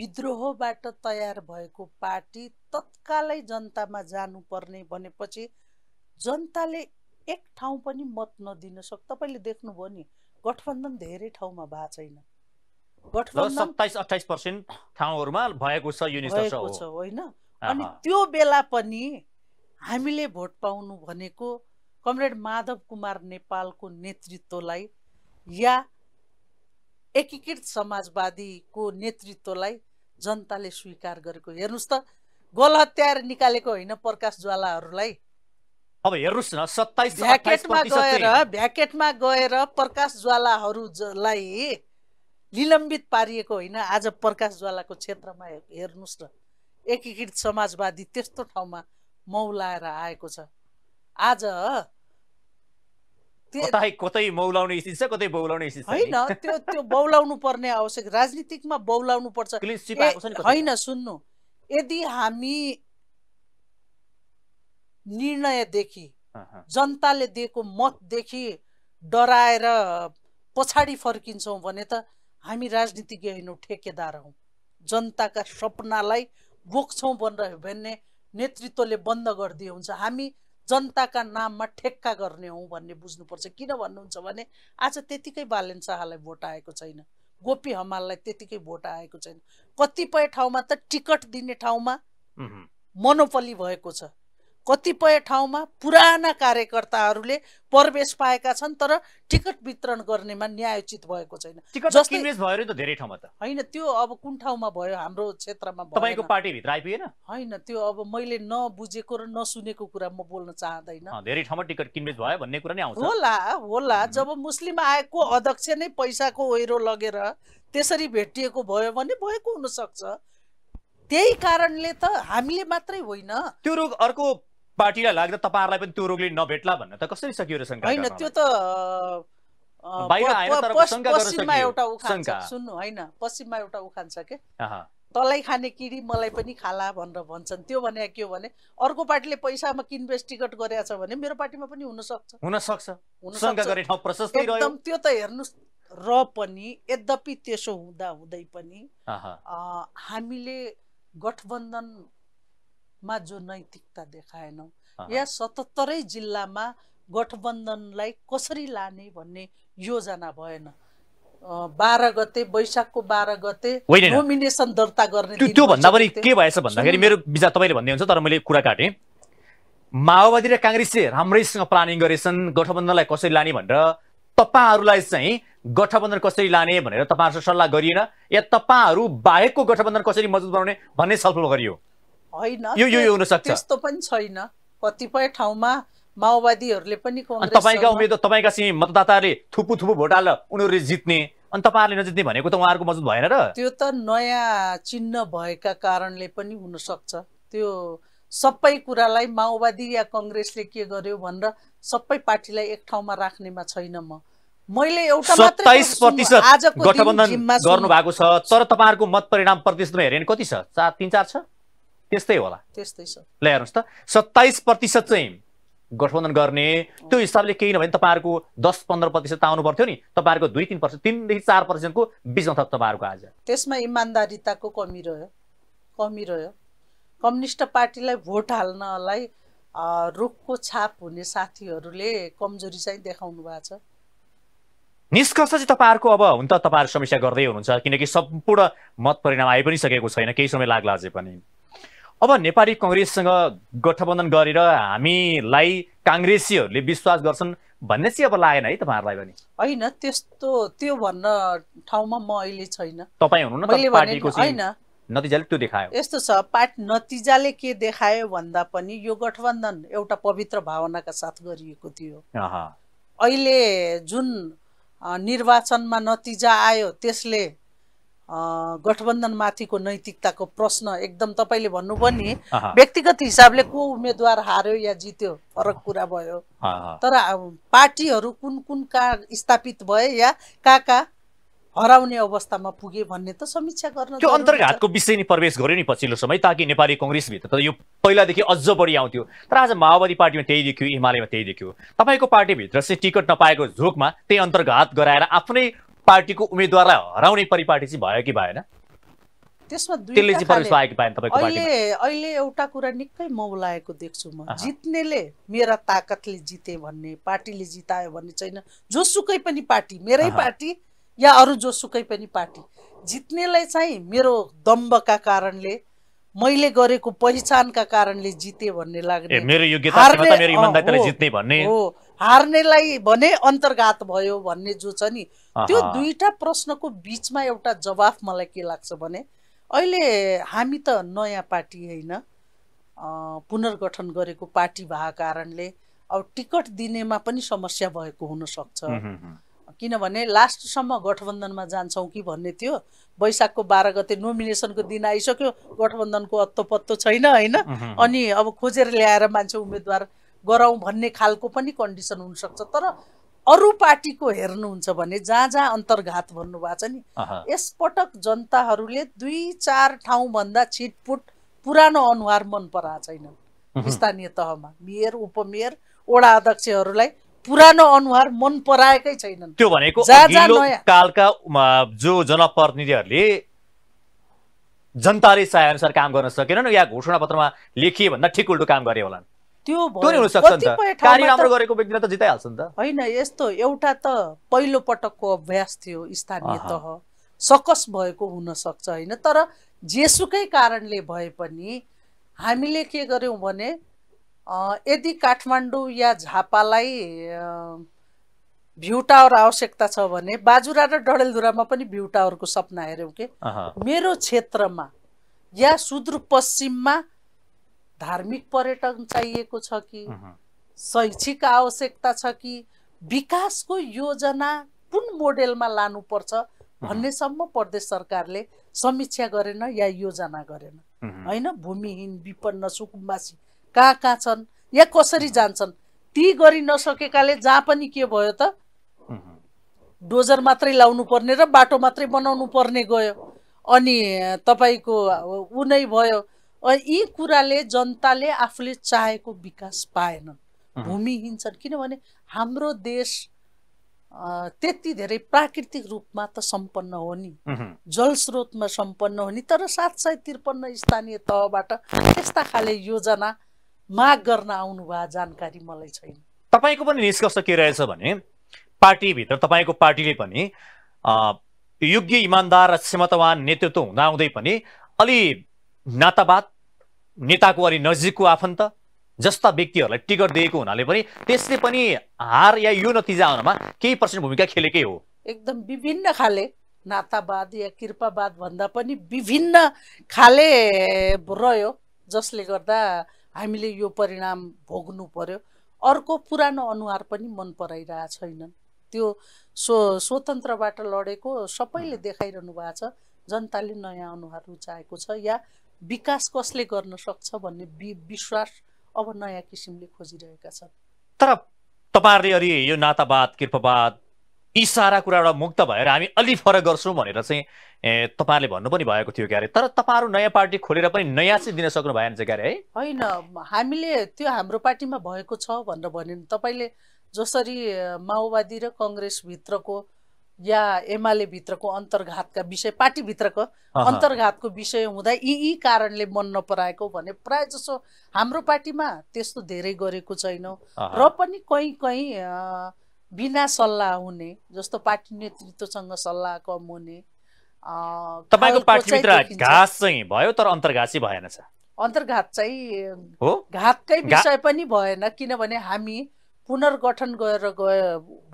विद्रोहबाट तयार भएको पार्टी तत्कालै जनतामा जानुपर्ने भनेपछि जनताले एक ठाउँ पनि मत नदिन सक्छ तपाईँले देख्नुभयो नि गठबन्धन धेरै ठाउँमा भएको छैन गठबन्धन ठाउँहरूमा भएको छ होइन अनि त्यो बेला पनि हामीले भोट पाउनु भनेको कमरेड माधव कुमार नेपालको नेतृत्वलाई या एकीकृत समाजवादीको नेतृत्वलाई जनताले स्वीकार गरेको हेर्नुहोस् त गोल निकालेको होइन प्रकाश ज्वालाहरूलाई अब हेर्नुहोस् न सत्ताइस भ्याकेटमा गएर भ्याकेटमा गएर प्रकाश ज्वालाहरूलाई निलम्बित पारिएको होइन आज प्रकाश ज्वालाको क्षेत्रमा हेर्नुहोस् न एकीकृत समाजवादी त्यस्तो ठाउँमा मौलाएर आएको छ आज कतै कतै मौलाउने स्थिति छ कतै बौलाउने स्थिति होइन त्यो त्यो बौलाउनु पर्ने आवश्यक राजनीतिकमा बौलाउनु पर्छ होइन सुन्नु यदि हामी निर्णयदेखि जनताले दिएको मतदेखि डराएर पछाडि फर्किन्छौँ भने त हामी राजनीतिज्ञ होइनौँ ठेकेदार हौँ जनताका सपनालाई बोक्छौँ भनेर भन्ने नेतृत्वले बन्द गरिदिए हुन्छ हामी जनताका नाममा ठेक्का गर्ने हौँ भन्ने बुझ्नुपर्छ किन भन्नुहुन्छ भने आज त्यतिकै बालन शाहलाई भोट आएको छैन गोपी हमाललाई त्यतिकै भोट आएको छैन कतिपय ठाउँमा त टिकट दिने ठाउँमा मनोपली भएको छ कतिपय ठाउँमा पुराना कार्यकर्ताहरूले प्रवेश पाएका छन् तर टिकट वितरण गर्नेमा न्यायोचित भएको छैन होइन त्यो अब कुन ठाउँमा भयो हाम्रो क्षेत्रमा होइन त्यो अब मैले नबुझेको र नसुनेको कुरा म बोल्न चाहँदैन धेरै ठाउँमा टिकट किनबेच भयो भन्ने कुरा नै आउँछ होला होला जब मुस्लिम आयोगको अध्यक्ष नै पैसाको ओहिरो लगेर त्यसरी भेटिएको भयो भने भएको हुनसक्छ त्यही कारणले त हामीले मात्रै होइन त्यो रोग अर्को पार्टीलाई लाग्दा तपाईँहरूलाई पनि त्यो रोगले नभेट्ला भन्न त कसरी सकियो र शङ्का होइन त्यो त पश्चिममा एउटा उखान छ सुन्नु होइन पश्चिममा एउटा उखान छ के तँलाई खाने किडी मलाई पनि खाला भनेर भन्छन् त्यो भने के हो भने अर्को पार्टीले पैसामा इन्भेस्टिगेट गरेका छ भने मेरो पार्टीमा पनि हुनसक्छ हुनसक्छ एकदम त्यो त हेर्नुहोस् र पनि यद्यपि त्यसो हुँदा हुँदै पनि हामीले गठबन्धन मा जो नैतिकता देखाएनौ या सतहत्तरै जिल्लामा गठबन्धनलाई कसरी लाने भन्ने योजना भएन बाह्र गते वैशाखको बाह्र गते नोमिनेसन दर्ता गर्ने त्यो भन्दा पनि के भएछ भन्दाखेरि मेरो विचार तपाईँले भन्दै हुन्छ तर मैले कुरा काटेँ माओवादी र काङ्ग्रेसले राम्रैसँग प्लानिङ गरेछन् गठबन्धनलाई कसरी लाने भनेर तपाईँहरूलाई चाहिँ गठबन्धन कसरी लाने भनेर तपाईँहरूसँग सल्लाह गरिएन या तपाईँहरू बाहेकको गठबन्धन कसरी मजबुत बनाउने भन्ने छलफल गरियो होइन त्यस्तो पनि छैन कतिपय ठाउँमा माओवादीहरूले पनि तपाईँका उम्मेद्वार तपाईँका चाहिँ मतदाताले थुपु थुपु भोट हाल उनीहरूले जित्ने अनि तपाईँहरूले नजित्ने भनेको त उहाँहरूको मजबुत भएन र त्यो त नयाँ चिन्ह भएका कारणले पनि हुनसक्छ त्यो सबै कुरालाई माओवादी या कङ्ग्रेसले के गर्यो भनेर सबै पार्टीलाई एक ठाउँमा राख्नेमा छैन म मैले एउटा गठबन्धन गर्नु भएको छ तर तपाईँहरूको मत परिणाम प्रतिशतमा हेऱ्यो भने कति छ चार तिन चार छ त्यस्तै होला त्यस्तै छ ल हेर्नुहोस् त सत्ताइस प्रतिशत चाहिँ गठबन्धन गर्ने त्यो हिसाबले केही नभए तपाईँहरूको दस पन्ध्र प्रतिशत आउनु पर्थ्यो नि तपाईँहरूको दुई तिन पर्सेन्ट तिनदेखि चार पर्सेन्टको बिचमा छ तपाईँहरूको आज त्यसमा इमान्दारिताको कमी रह्यो कमी रह्यो कम्युनिस्ट पार्टीलाई भोट हाल्नलाई रुखको छाप हुने साथीहरूले कमजोरी चाहिँ देखाउनु भएको छ निष्कर्ष चाहिँ तपाईँहरूको अब हुन त तपाईँहरू समस्या गर्दै हुनुहुन्छ किनकि सम्पूर्ण मत परिणाम आइ पनि सकेको छैन केही समय लाग्ला अझै पनि अब नेपाली कङ्ग्रेससँग गठबन्धन गरेर हामीलाई काङ्ग्रेसीहरूले विश्वास गर्छन् भन्ने चाहिँ अब लागेन है तपाईँहरूलाई पनि होइन त्यस्तो त्यो भन्न ठाउँमा म अहिले छैन तपाईँ हुनु होइन नतिजाले त्यो देखायो यस्तो छ पार्ट नतिजाले के देखायो भन्दा पनि यो गठबन्धन एउटा पवित्र भावनाका साथ गरिएको थियो अहिले जुन निर्वाचनमा नतिजा आयो त्यसले गठबन्धनमाथिको नैतिकताको प्रश्न एकदम तपाईँले भन्नुभयो नि व्यक्तिगत हिसाबले को उम्मेद्वार हार्यो या जित्यो फरक कुरा भयो तर पार्टीहरू कुन कुन कहाँ स्थापित भए या कहाँ कहाँ हराउने अवस्थामा पुगे भन्ने त समीक्षा गर्न त्यो अन्तर्घातको विषय नै प्रवेश गर्यो नि पछिल्लो समय ताकि नेपाली कङ्ग्रेसभित्र त यो पहिलादेखि अझ बढी आउँथ्यो तर आज माओवादी पार्टीमा त्यही देखियो हिमालयमा त्यही देखियो तपाईँको पार्टीभित्र चाहिँ टिकट नपाएको झोकमा त्यही अन्तर्घात गराएर आफ्नै पार्टीको उम्मेद्वारलाई हराउने परिपाटी चाहिँ भयो कि भएन त्यसमा अहिले अहिले एउटा कुरा निकै मौलाएको देख्छु म जित्नेले मेरा ताकतले जिते भन्ने पार्टीले जितायो भन्ने छैन जोसुकै पनि पार्टी मेरै पार्टी या अरू जोसुकै पनि पार्टी जित्नेलाई चाहिँ मेरो दम्बका कारणले मैले गरेको पहिचानका कारणले जिते भन्ने लाग्ने मेरो हार्नेलाई भने अन्तर्घात भयो भन्ने जो छ नि त्यो दुईवटा प्रश्नको बिचमा एउटा जवाफ मलाई के लाग्छ भने अहिले हामी त नयाँ पार्टी होइन पुनर्गठन गरेको पार्टी भएको कारणले अब टिकट दिनेमा पनि समस्या भएको हुनसक्छ किनभने लास्टसम्म गठबन्धनमा जान्छौँ कि भन्ने थियो वैशाखको बाह्र गते नोमिनेसनको दिन आइसक्यो गठबन्धनको पत्तो छैन होइन अनि अब खोजेर ल्याएर मान्छे उम्मेदवार गराउँ भन्ने खालको पनि कन्डिसन हुनसक्छ तर अरू पार्टीको हेर्नुहुन्छ भने जहाँ जहाँ अन्तर्घात भन्नुभएको छ नि यसपटक जनताहरूले दुई चार ठाउँभन्दा छिटपुट पुरानो अनुहार मन पराएको छैन स्थानीय तहमा मेयर उपमेयर वडा अध्यक्षहरूलाई पुरानो अनुहार मन पराएकै छैनन् त्यो भनेको कालका जो जनप्रतिनिधिहरूले जनताले चाहे अनुसार काम गर्न सकेनन् या घोषणा पत्रमा लेखिए भन्दा ठिक उल्टो काम गरे होलान् त्यो कार्य राम्रो गरेको व्यक्तिले त जिताइहाल्छ नि त होइन यस्तो एउटा त पहिलो पटकको अभ्यास थियो स्थानीय तह सकस भएको हुनसक्छ होइन तर जेसुकै कारणले भए पनि हामीले के गर्यौँ भने यदि काठमाडौँ या झापालाई भ्यू टावर आवश्यकता छ भने बाजुरा र डडेलधुरामा पनि भ्यू टावरको सपना हेऱ्यौँ कि मेरो क्षेत्रमा या सुदूरपश्चिममा धार्मिक पर्यटन चाहिएको छ कि शैक्षिक आवश्यकता छ कि विकासको योजना कुन मोडेलमा लानुपर्छ भन्नेसम्म प्रदेश सरकारले समीक्षा गरेन या योजना गरेन होइन भूमिहीन विपन्न सुकुम्बासी कहाँ कहाँ छन् या कसरी जान्छन् ती गरि नसकेकाले जहाँ पनि के भयो त डोजर मात्रै लाउनु पर्ने र बाटो मात्रै बनाउनु पर्ने गयो अनि तपाईँको ऊ नै भयो यी कुराले जनताले आफूले चाहेको विकास पाएनन् भूमिहीन छन् किनभने हाम्रो देश त्यति धेरै प्राकृतिक रूपमा त सम्पन्न हो नि जलस्रोतमा सम्पन्न हो नि तर सात सय त्रिपन्न स्थानीय तहबाट त्यस्ता खाले योजना माग गर्न आउनुभयो जानकारी मलाई छैन तपाईँको पनि निष्कर्ष के रहेछ भने पार्टीभित्र तपाईँको पार्टीले पनि योग्य इमान्दार र क्षमतावान नेतृत्व हुँदाहुँदै पनि अलि नातावाद नेताको अलि नजिकको आफन्त जस्ता व्यक्तिहरूलाई टिकट दिएको हुनाले पनि त्यसले पनि हार या यो नतिजा आउनमा केही पर्सेन्ट भूमिका खेलेकै हो एकदम विभिन्न खाले नातावाद या कृपावाद भन्दा पनि विभिन्न खाले रह्यो जसले गर्दा हामीले यो परिणाम भोग्नु पर्यो अर्को पुरानो अनुहार पनि मन पराइरहेको छैनन् त्यो स्व स्वतन्त्रबाट लडेको सबैले देखाइरहनु भएको छ जनताले नयाँ अनुहार रुचाएको छ या विकास कसले गर्न सक्छ भन्ने विश्वास अब नयाँ किसिमले खोजिरहेका छन् तर तपाईँहरूले अलि यो नातावाद कृपवाद यी सारा कुराबाट मुक्त भएर हामी अलि फरक गर्छौँ भनेर चाहिँ तपाईँहरूले भन्नु पनि भएको थियो क्यारे तर तपाईँहरू नयाँ पार्टी खोलेर पनि नयाँ चाहिँ दिन सक्नु भएन चाहिँ क्यारे है होइन हामीले त्यो हाम्रो पार्टीमा भएको छ भनेर भन्यो भने तपाईँले जसरी माओवादी र कङ्ग्रेसभित्रको या एमालेभित्रको भित्रको अन्तर्घातका विषय पार्टीभित्रको अन्तर्घातको विषय हुँदा यी यी कारणले मन नपराएको भने प्राय जसो हाम्रो पार्टीमा त्यस्तो धेरै गरेको छैनौँ र पनि कहीँ कहीँ बिना सल्लाह हुने जस्तो पार्टी नेतृत्वसँग सल्लाह कम हुने तपाईँको पार्टीभित्र घाँस चाहिँ भयो तर अन्तर्घात चाहिँ भएन अन्तर्घात चाहिँ हो घातकै विषय पनि भएन किनभने हामी पुनर्गठन गरेर गए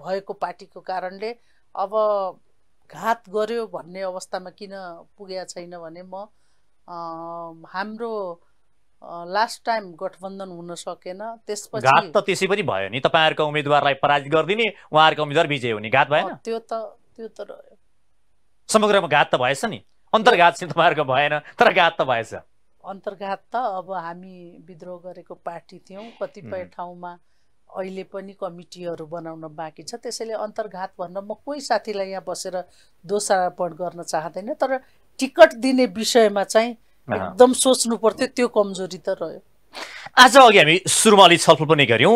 भएको पार्टीको कारणले अब घात गर्यो भन्ने अवस्थामा किन पुगेको छैन भने म हाम्रो लास्ट टाइम गठबन्धन हुन सकेन त्यसपछि घात त त्यसै पनि भयो नि तपाईँहरूको उम्मेदवारलाई पराजित गरिदिने उहाँहरूको उम्मेदवार विजय हुने घात भएन त्यो त त्यो त रह्यो समग्रमा घात त भएछ नि अन्तर्घात चाहिँ तपाईँहरूको भएन तर घात त भएछ अन्तर्घात त अब हामी विद्रोह गरेको पार्टी थियौँ कतिपय ठाउँमा अहिले पनि कमिटीहरू बनाउन बाँकी छ त्यसैले अन्तर्घात भन्न म कोही साथीलाई यहाँ बसेर दोषारोपण गर्न चाहँदैन तर टिकट दिने विषयमा चाहिँ एकदम सोच्नु पर्थ्यो त्यो कमजोरी त रह्यो आज अघि हामी सुरुमा अलिक छलफल पनि गऱ्यौँ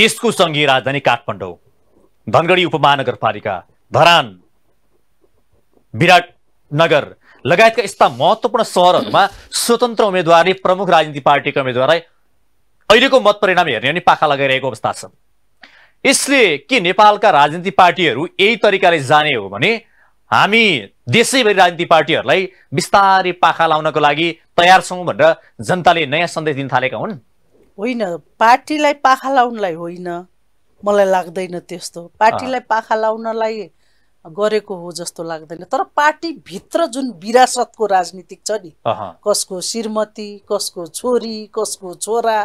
देशको सङ्घीय राजधानी काठमाडौँ धनगढी उपमहानगरपालिका धरान विराटनगर लगायतका यस्ता महत्त्वपूर्ण सहरहरूमा स्वतन्त्र उम्मेद्वारले प्रमुख राजनीति पार्टीका उम्मेद्वारलाई अहिलेको मत परिणाम हेर्ने भने पाखा लगाइरहेको अवस्था छ यसले के नेपालका राजनीतिक पार्टीहरू यही तरिकाले जाने हो भने हामी देशैभरि राजनीतिक पार्टीहरूलाई बिस्तारै पाखा लाउनको लागि तयार छौँ भनेर जनताले नयाँ सन्देश दिन थालेका हुन् होइन पार्टीलाई पाखा लाउनलाई होइन मलाई लाग्दैन त्यस्तो पार्टीलाई पाखा लाउनलाई गरेको हो जस्तो लाग्दैन तर पार्टीभित्र जुन विरासतको राजनीतिक छ नि कसको श्रीमती कसको छोरी कसको छोरा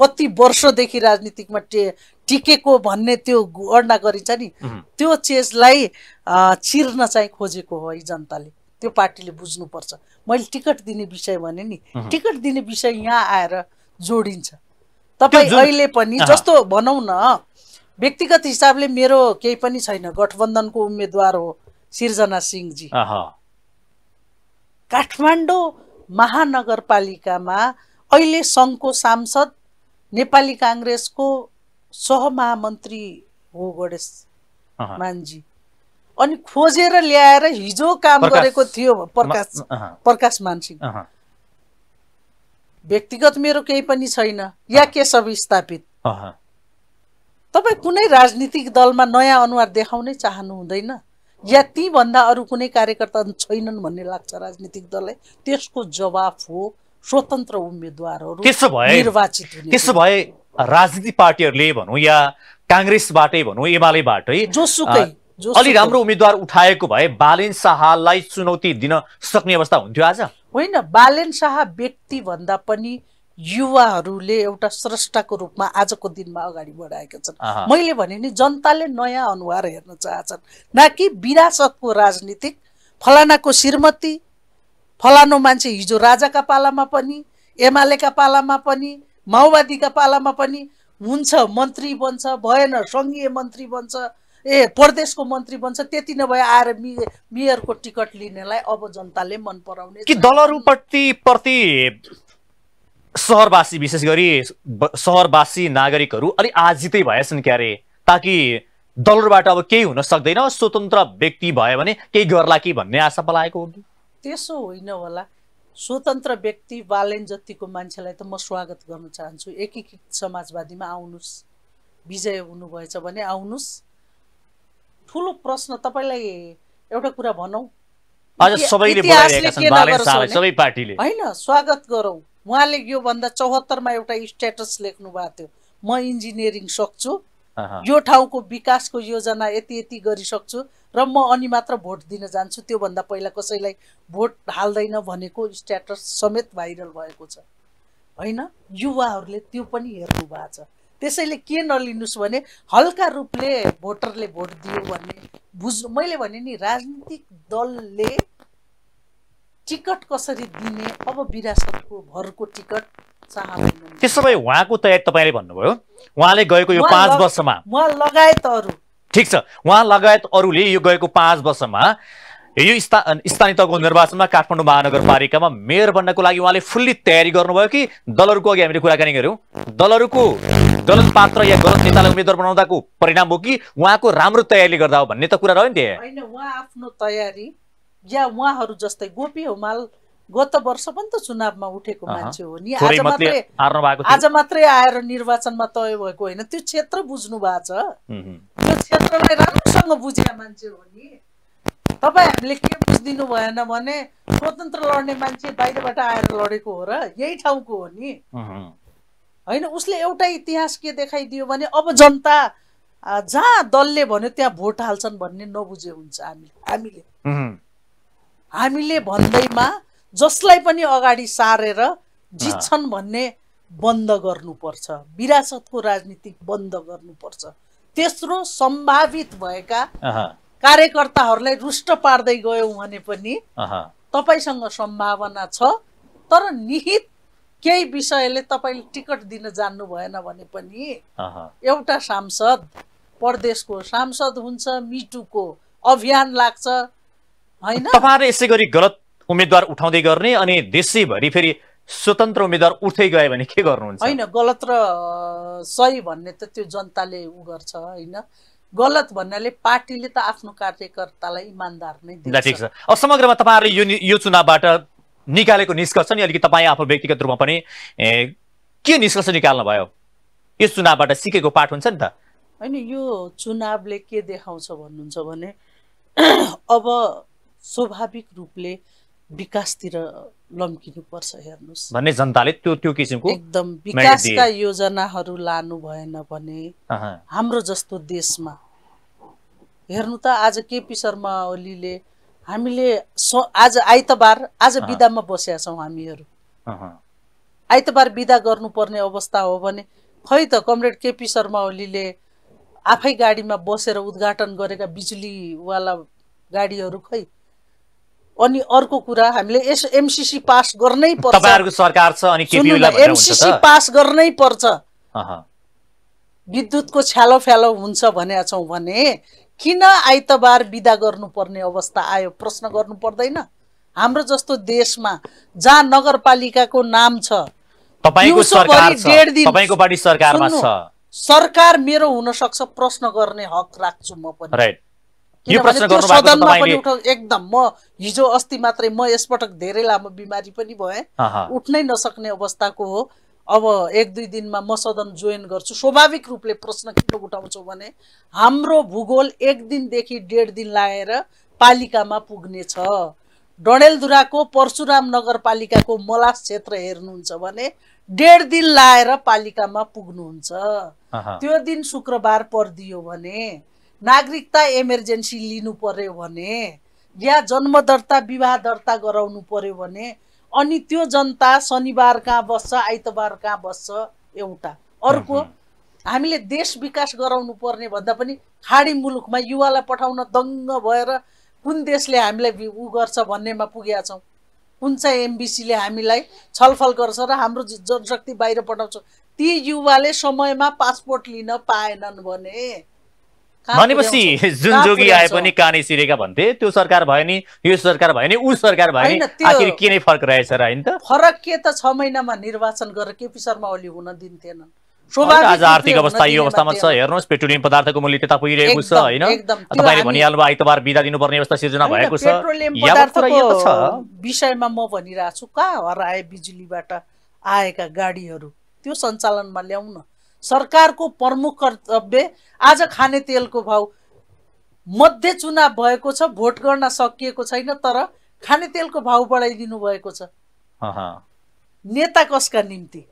कति वर्षदेखि राजनीतिमा टे टिकेको भन्ने त्यो गणना गरिन्छ नि त्यो चेजलाई चिर्न चाहिँ खोजेको हो है जनताले त्यो पार्टीले बुझ्नुपर्छ मैले टिकट दिने विषय भने नि टिकट दिने विषय यहाँ आएर जोडिन्छ तपाईँ अहिले पनि जस्तो भनौँ न व्यक्तिगत हिसाबले मेरो केही पनि छैन गठबन्धनको उम्मेद्वार हो सिर्जना सिंहजी काठमाडौँ महानगरपालिकामा अहिले सङ्घको सांसद नेपाली काङ्ग्रेसको सहमहामन्त्री हो गणेश मानजी अनि खोजेर ल्याएर हिजो काम गरेको थियो प्रकाश प्रकाश मानसिंह व्यक्तिगत मेरो केही पनि छैन या के सब स्थापित तपाईँ कुनै राजनीतिक दलमा नयाँ अनुहार देखाउनै चाहनु हुँदैन या भन्दा अरू कुनै कार्यकर्ता छैनन् भन्ने लाग्छ राजनीतिक दललाई त्यसको जवाफ हो स्वतन्त्र उम्मेद्वारहरू त्यसो भए निर्वाचित त्यसो भए राजनीतिक पार्टीहरूले भनौँ या काङ्ग्रेसबाटै भनौँ एमालेबाटै जोसुकै अलि राम्रो उम्मेद्वार उठाएको भए बालेन शाहलाई चुनौती दिन सक्ने अवस्था हुन्थ्यो आज होइन बालेन शाह व्यक्ति भन्दा पनि युवाहरूले एउटा स्रष्टाको रूपमा आजको दिनमा अगाडि बढाएका छन् मैले भने नि जनताले नयाँ अनुहार हेर्न चाहन्छन् न कि विरासतको राजनीतिक फलानाको श्रीमती फलानु मान्छे हिजो राजाका पालामा पनि एमालेका पालामा पनि माओवादीका पालामा पनि हुन्छ मन्त्री बन्छ भएन सङ्घीय मन्त्री बन्छ ए प्रदेशको मन्त्री बन्छ त्यति नभए आएर मेयरको टिकट लिनेलाई अब जनताले मन पराउने कि दलहरूप्रति प्रति सहरवासी विशेष गरी सहरवासी नागरिकहरू अलिक आजितै भएछन् क्यारे ताकि दलहरूबाट अब केही हुन सक्दैन स्वतन्त्र व्यक्ति भयो भने केही गर्ला कि भन्ने आशा पलाएको हो कि त्यसो होइन होला स्वतन्त्र व्यक्ति बालेन जतिको मान्छेलाई त म स्वागत गर्न चाहन्छु एकीकृत समाजवादीमा आउनुहोस् विजय हुनुभएछ भने आउनुहोस् ठुलो प्रश्न तपाईँलाई एउटा कुरा भनौँ होइन स्वागत गरौँ उहाँले योभन्दा चौहत्तरमा एउटा स्ट्याटस लेख्नु भएको थियो म इन्जिनियरिङ सक्छु यो ठाउँको विकासको योजना यति यति गरिसक्छु र म अनि मात्र भोट दिन जान्छु त्योभन्दा पहिला कसैलाई भोट हाल्दैन भनेको स्ट्याटस समेत भाइरल भएको छ होइन युवाहरूले त्यो पनि हेर्नु भएको छ त्यसैले के नलिनुहोस् भने हल्का रूपले भोटरले भोट दियो भन्ने बुझ्नु मैले भने नि राजनीतिक दलले टिकट कसरी दिने अब विरासतको भरको टिकट त्यसो भए उहाँको तयारी तपाईँले भन्नुभयो उहाँले गएको यो पाँच वर्षमा उहाँ लगायत अरू ठिक छ उहाँ लगायत अरूले यो गएको पाँच वर्षमा यो स्था स्थानीय तहको निर्वाचनमा काठमाडौँ महानगरपालिकामा मेयर बन्नको लागि उहाँले फुल्ली तयारी गर्नुभयो कि दलहरूको अघि हामीले कुराकानी गऱ्यौँ दलहरूको गलत पात्र या गलत नेतालाई उम्मेद्वार बनाउँदाको परिणाम हो कि उहाँको राम्रो तयारीले गर्दा हो भन्ने त कुरा रह्यो नि त होइन उहाँ आफ्नो तयारी या उहाँहरू जस्तै गोपी हुमाल गत वर्ष पनि त चुनावमा उठेको मान्छे हो नि आज मात्रै आज मात्रै आएर निर्वाचनमा तय भएको होइन त्यो क्षेत्र बुझ्नु भएको छ त्यो क्षेत्रलाई राम्रोसँग बुझे मान्छे हो नि तपाईँ हामीले के बुझिदिनु भएन भने स्वतन्त्र लड्ने मान्छे बाहिरबाट आएर लडेको हो र यही ठाउँको हो नि होइन उसले एउटा इतिहास के देखाइदियो भने अब जनता जहाँ दलले भन्यो त्यहाँ भोट हाल्छन् भन्ने नबुझे हुन्छ हामी हामीले हामीले भन्दैमा जसलाई पनि अगाडि सारेर जित्छन् भन्ने बन्द गर्नुपर्छ विरासतको राजनीति बन्द गर्नुपर्छ तेस्रो सम्भावित भएका कार्यकर्ताहरूलाई रुष्ट पार्दै गयौँ भने पनि तपाईँसँग सम्भावना छ तर निहित केही विषयले तपाईँले टिकट दिन जान्नु भएन भने पनि एउटा सांसद परदेशको सांसद हुन्छ मिटुको अभियान लाग्छ होइन तपाईँहरू यसै गरी गलत उम्मेद्वार उठाउँदै गर्ने अनि देशैभरि फेरि स्वतन्त्र उम्मेद्वार उठ्दै गयो भने के गर्नुहुन्छ होइन गलत र सही भन्ने त त्यो जनताले उ गर्छ होइन गलत भन्नाले पार्टीले त आफ्नो कार्यकर्तालाई इमान्दार नै ठिक छ अब समग्रमा तपाईँहरूले यो यो चुनावबाट निकालेको निष्कर्ष नि अलिकति तपाईँ आफ्नो व्यक्तिगत रूपमा पनि के निष्कर्ष निकाल्नु भयो यो चुनावबाट सिकेको पाठ हुन्छ नि त होइन यो चुनावले के देखाउँछ भन्नुहुन्छ भने अब स्वाभाविक रूपले विकासतिर लम्किनुपर्छ हेर्नुहोस् भन्ने जनताले त्यो त्यो किसिमको एकदम विकासका योजनाहरू लानु भएन भने हाम्रो जस्तो देशमा हेर्नु त आज केपी शर्मा ओलीले हामीले आज आइतबार आज बिदामा बसेका छौँ हामीहरू आइतबार विदा गर्नुपर्ने अवस्था हो भने खै त कमरेड केपी शर्मा ओलीले आफै गाडीमा बसेर उद्घाटन गरेका बिजुलीवाला गाडीहरू खै अनि अर्को कुरा हामीले यस एमसिसी पास गर्नै पर्छ तपाईँहरूको सरकार छ अनि एमसिसी पास गर्नै पर्छ विद्युतको छ्यालो फ्यालो हुन्छ भनेका छौँ भने किन आइतबार विदा गर्नुपर्ने अवस्था आयो प्रश्न गर्नु पर्दैन हाम्रो जस्तो देशमा जहाँ नगरपालिकाको नाम छ तपाईँको पार्टी सरकारमा छ सरकार मेरो हुनसक्छ प्रश्न गर्ने हक राख्छु म पनि यो प्रश्न एकदम म हिजो अस्ति मात्रै म यसपटक धेरै लामो बिमारी पनि भएँ उठ्नै नसक्ने अवस्थाको हो अब एक दुई दिनमा म सदन जोइन गर्छु स्वाभाविक रूपले प्रश्न किन उठाउँछौँ भने हाम्रो भूगोल एक दिनदेखि डेढ दिन लागेर पालिकामा पुग्ने छ डडेलधुराको परशुराम नगरपालिकाको मलास क्षेत्र हेर्नुहुन्छ भने डेढ दिन लाएर पालिकामा पुग्नुहुन्छ त्यो दिन शुक्रबार परिदियो भने नागरिकता इमर्जेन्सी लिनु पर्यो भने या जन्म दर्ता विवाह दर्ता गराउनु पर्यो भने अनि त्यो जनता शनिबार कहाँ बस्छ आइतबार कहाँ बस्छ एउटा अर्को हामीले देश विकास गराउनु पर्ने भन्दा पनि खाडी मुलुकमा युवालाई पठाउन दङ्ग भएर कुन देशले हामीलाई उ गर्छ भन्नेमा पुगेका छौँ कुन चाहिँ एमबिसीले हामीलाई छलफल गर्छ र हाम्रो जनशक्ति बाहिर पठाउँछ ती युवाले समयमा पासपोर्ट लिन पाएनन् भने भनेपछि जुन जोगी आए पनि काने सिरेका भन्थे त्यो सरकार भयो नि यो सरकार भयो नि ऊ सरकार भयो नि आखिर के नै फरक रहेछ र होइन त फरक के त छ महिनामा निर्वाचन गरेर केपी शर्मा ओली हुन दिन्थेन आज आर्थिक अवस्था यो अवस्थामा छ हेर्नुहोस् पेट्रोलियम पदार्थको मूल्य त्यता पुगिरहेको छ होइन तपाईँले भनिहाल्नु आइतबार बिदा दिनुपर्ने अवस्था सिर्जना भएको छ विषयमा म भनिरहेको छु कहाँ हराए बिजुलीबाट आएका गाडीहरू त्यो सञ्चालनमा ल्याउन सरकारको प्रमुख कर्तव्य आज खाने तेलको भाउ मध्य चुनाव भएको छ भोट गर्न सकिएको छैन तर खाने तेलको भाउ बढाइदिनु भएको छ नेता कसका निम्ति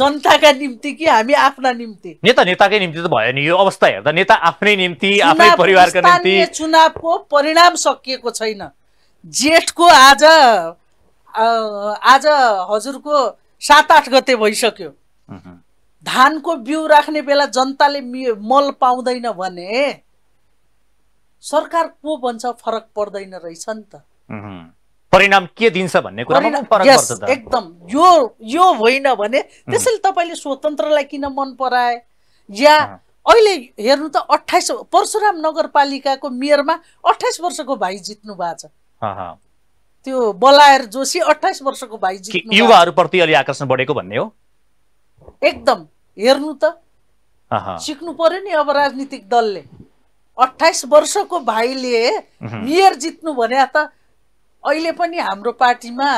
जनताका निम्ति कि हामी आफ्ना निम्ति नेता नेताकै निम्ति त भयो नि यो अवस्था हेर्दा नेता आफ्नै निम्ति आफ्नै परिवारका निम्ति चुनावको परिणाम सकिएको छैन जेठको आज आज हजुरको सात आठ गते भइसक्यो धानको बिउ राख्ने बेला जनताले मल पाउँदैन भने सरकार को भन्छ फरक पर्दैन रहेछ नि त परिणाम के दिन्छ भन्ने कुरा एकदम यो यो होइन भने त्यसैले तपाईँले स्वतन्त्रलाई किन मन पराए या अहिले हेर्नु त अठाइस परशुराम नगरपालिकाको मेयरमा अठाइस वर्षको भाइ जित्नु भएको छ त्यो बलायर जोशी अठाइस वर्षको भाइ जित्नु युवाहरूप्रति अलि आकर्षण बढेको भन्ने हो एकदम हेर्नु त सिक्नु पर्यो नि अब राजनीतिक दलले अठाइस वर्षको भाइले मेयर जित्नु भने त अहिले पनि हाम्रो पार्टीमा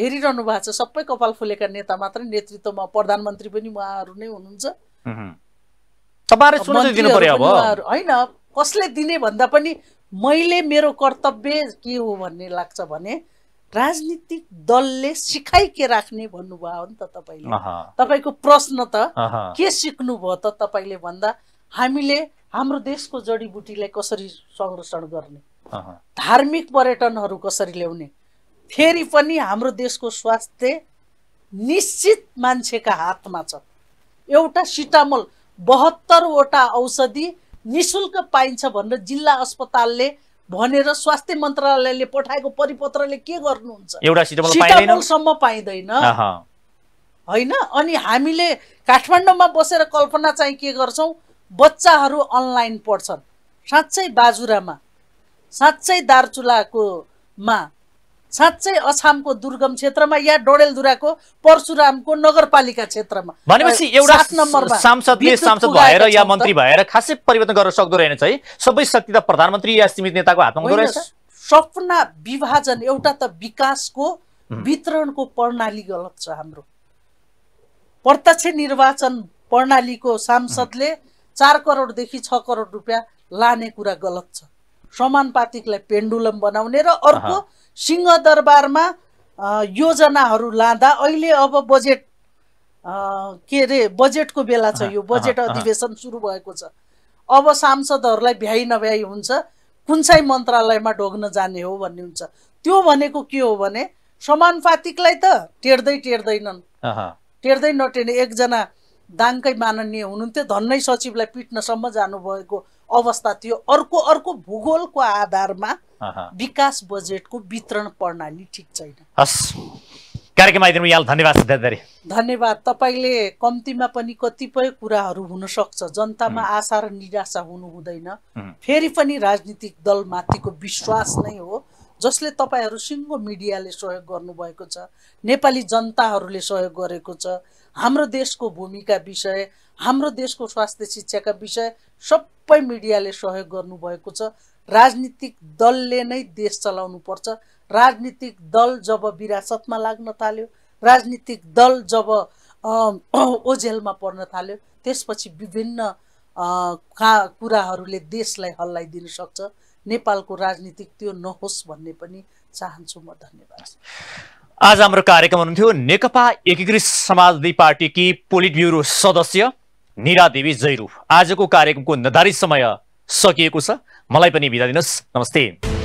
हेरिरहनु भएको छ सबै कपाल फुलेका नेता मात्रै नेतृत्वमा प्रधानमन्त्री पनि उहाँहरू नै हुनुहुन्छ होइन कसले दिने भन्दा पनि मैले मेरो कर्तव्य के हो भन्ने लाग्छ भने राजनीतिक दलले सिकाइ के राख्ने भन्नुभयो हो नि त तपाईँले तपाईँको प्रश्न त के सिक्नु भयो त तपाईँले भन्दा हामीले हाम्रो देशको जडीबुटीलाई कसरी संरक्षण गर्ने धार्मिक पर्यटनहरू कसरी ल्याउने फेरि पनि हाम्रो देशको स्वास्थ्य निश्चित मान्छेका हातमा छ एउटा सिटामोल बहत्तरवटा औषधि निशुल्क पाइन्छ भनेर जिल्ला अस्पतालले भनेर स्वास्थ्य मन्त्रालयले पठाएको परिपत्रले के गर्नुहुन्छ एउटा पाइँदैन होइन अनि हामीले काठमाडौँमा बसेर कल्पना चाहिँ के गर्छौँ बच्चाहरू अनलाइन पढ्छन् साँच्चै बाजुरामा साँच्चै दार्चुलाकोमा साँच्चै असामको दुर्गम क्षेत्रमा या डोडेलधुराको परशुरामको नगरपालिका क्षेत्रमा भनेपछि एउटा सांसदले सांसद भएर या मन्त्री भएर खासै परिवर्तन गर्न सक्दो रहेनछ है सबै शक्ति त प्रधानमन्त्री या सीमित नेताको हातमा रहेछ सपना विभाजन एउटा त विकासको वितरणको प्रणाली गलत छ हाम्रो प्रत्यक्ष निर्वाचन प्रणालीको सांसदले चार करोडदेखि छ करोड रुपियाँ लाने कुरा गलत छ समानुपातिकलाई पेन्डुलम बनाउने र अर्को सिंहदरबारमा योजनाहरू लाँदा अहिले अब बजेट के अरे बजेटको बेला छ यो बजेट अधिवेशन सुरु भएको छ अब सांसदहरूलाई भ्याइ नभ्याइ हुन्छ कुन चाहिँ मन्त्रालयमा ढोग्न जाने हो भन्ने हुन्छ त्यो भनेको के हो भने समानुपातिकलाई त टेर्दै टेर्दैनन् टेर्दै नटेर्ने एकजना दाङकै माननीय हुनुहुन्थ्यो धन्नै सचिवलाई पिट्नसम्म जानुभएको अवस्था थियो अर्को अर्को भूगोलको आधारमा विकास बजेटको वितरण प्रणाली ठिक छैन कार्यक्रम आइदिनु यहाँ धन्यवाद धेरै धन्यवाद तपाईँले कम्तीमा पनि कतिपय कुराहरू हुनसक्छ जनतामा आशा र निराशा हुनु हुँदैन फेरि पनि राजनीतिक दलमाथिको विश्वास नै हो जसले तपाईँहरू सिङ्गो मिडियाले सहयोग गर्नुभएको छ नेपाली जनताहरूले सहयोग गरेको छ हाम्रो देशको भूमिका विषय हाम्रो देशको स्वास्थ्य शिक्षाका विषय सबै मिडियाले सहयोग गर्नुभएको छ राजनीतिक दलले नै देश चलाउनु पर्छ राजनीतिक दल जब विरासतमा लाग्न थाल्यो राजनीतिक दल जब ओझेलमा पर्न थाल्यो त्यसपछि विभिन्न का कुराहरूले देशलाई हल्लाइदिन सक्छ नेपालको राजनीतिक त्यो नहोस् भन्ने पनि चाहन्छु म धन्यवाद आज हाम्रो कार्यक्रम हुनुहुन्थ्यो नेकपा एकीकृत समाजवादी पार्टीकी पोलिट ब्युरो सदस्य निरा देवी जैरू आजको कार्यक्रमको निर्धारित समय सकिएको छ मलाई पनि बिदा दिनुहोस् नमस्ते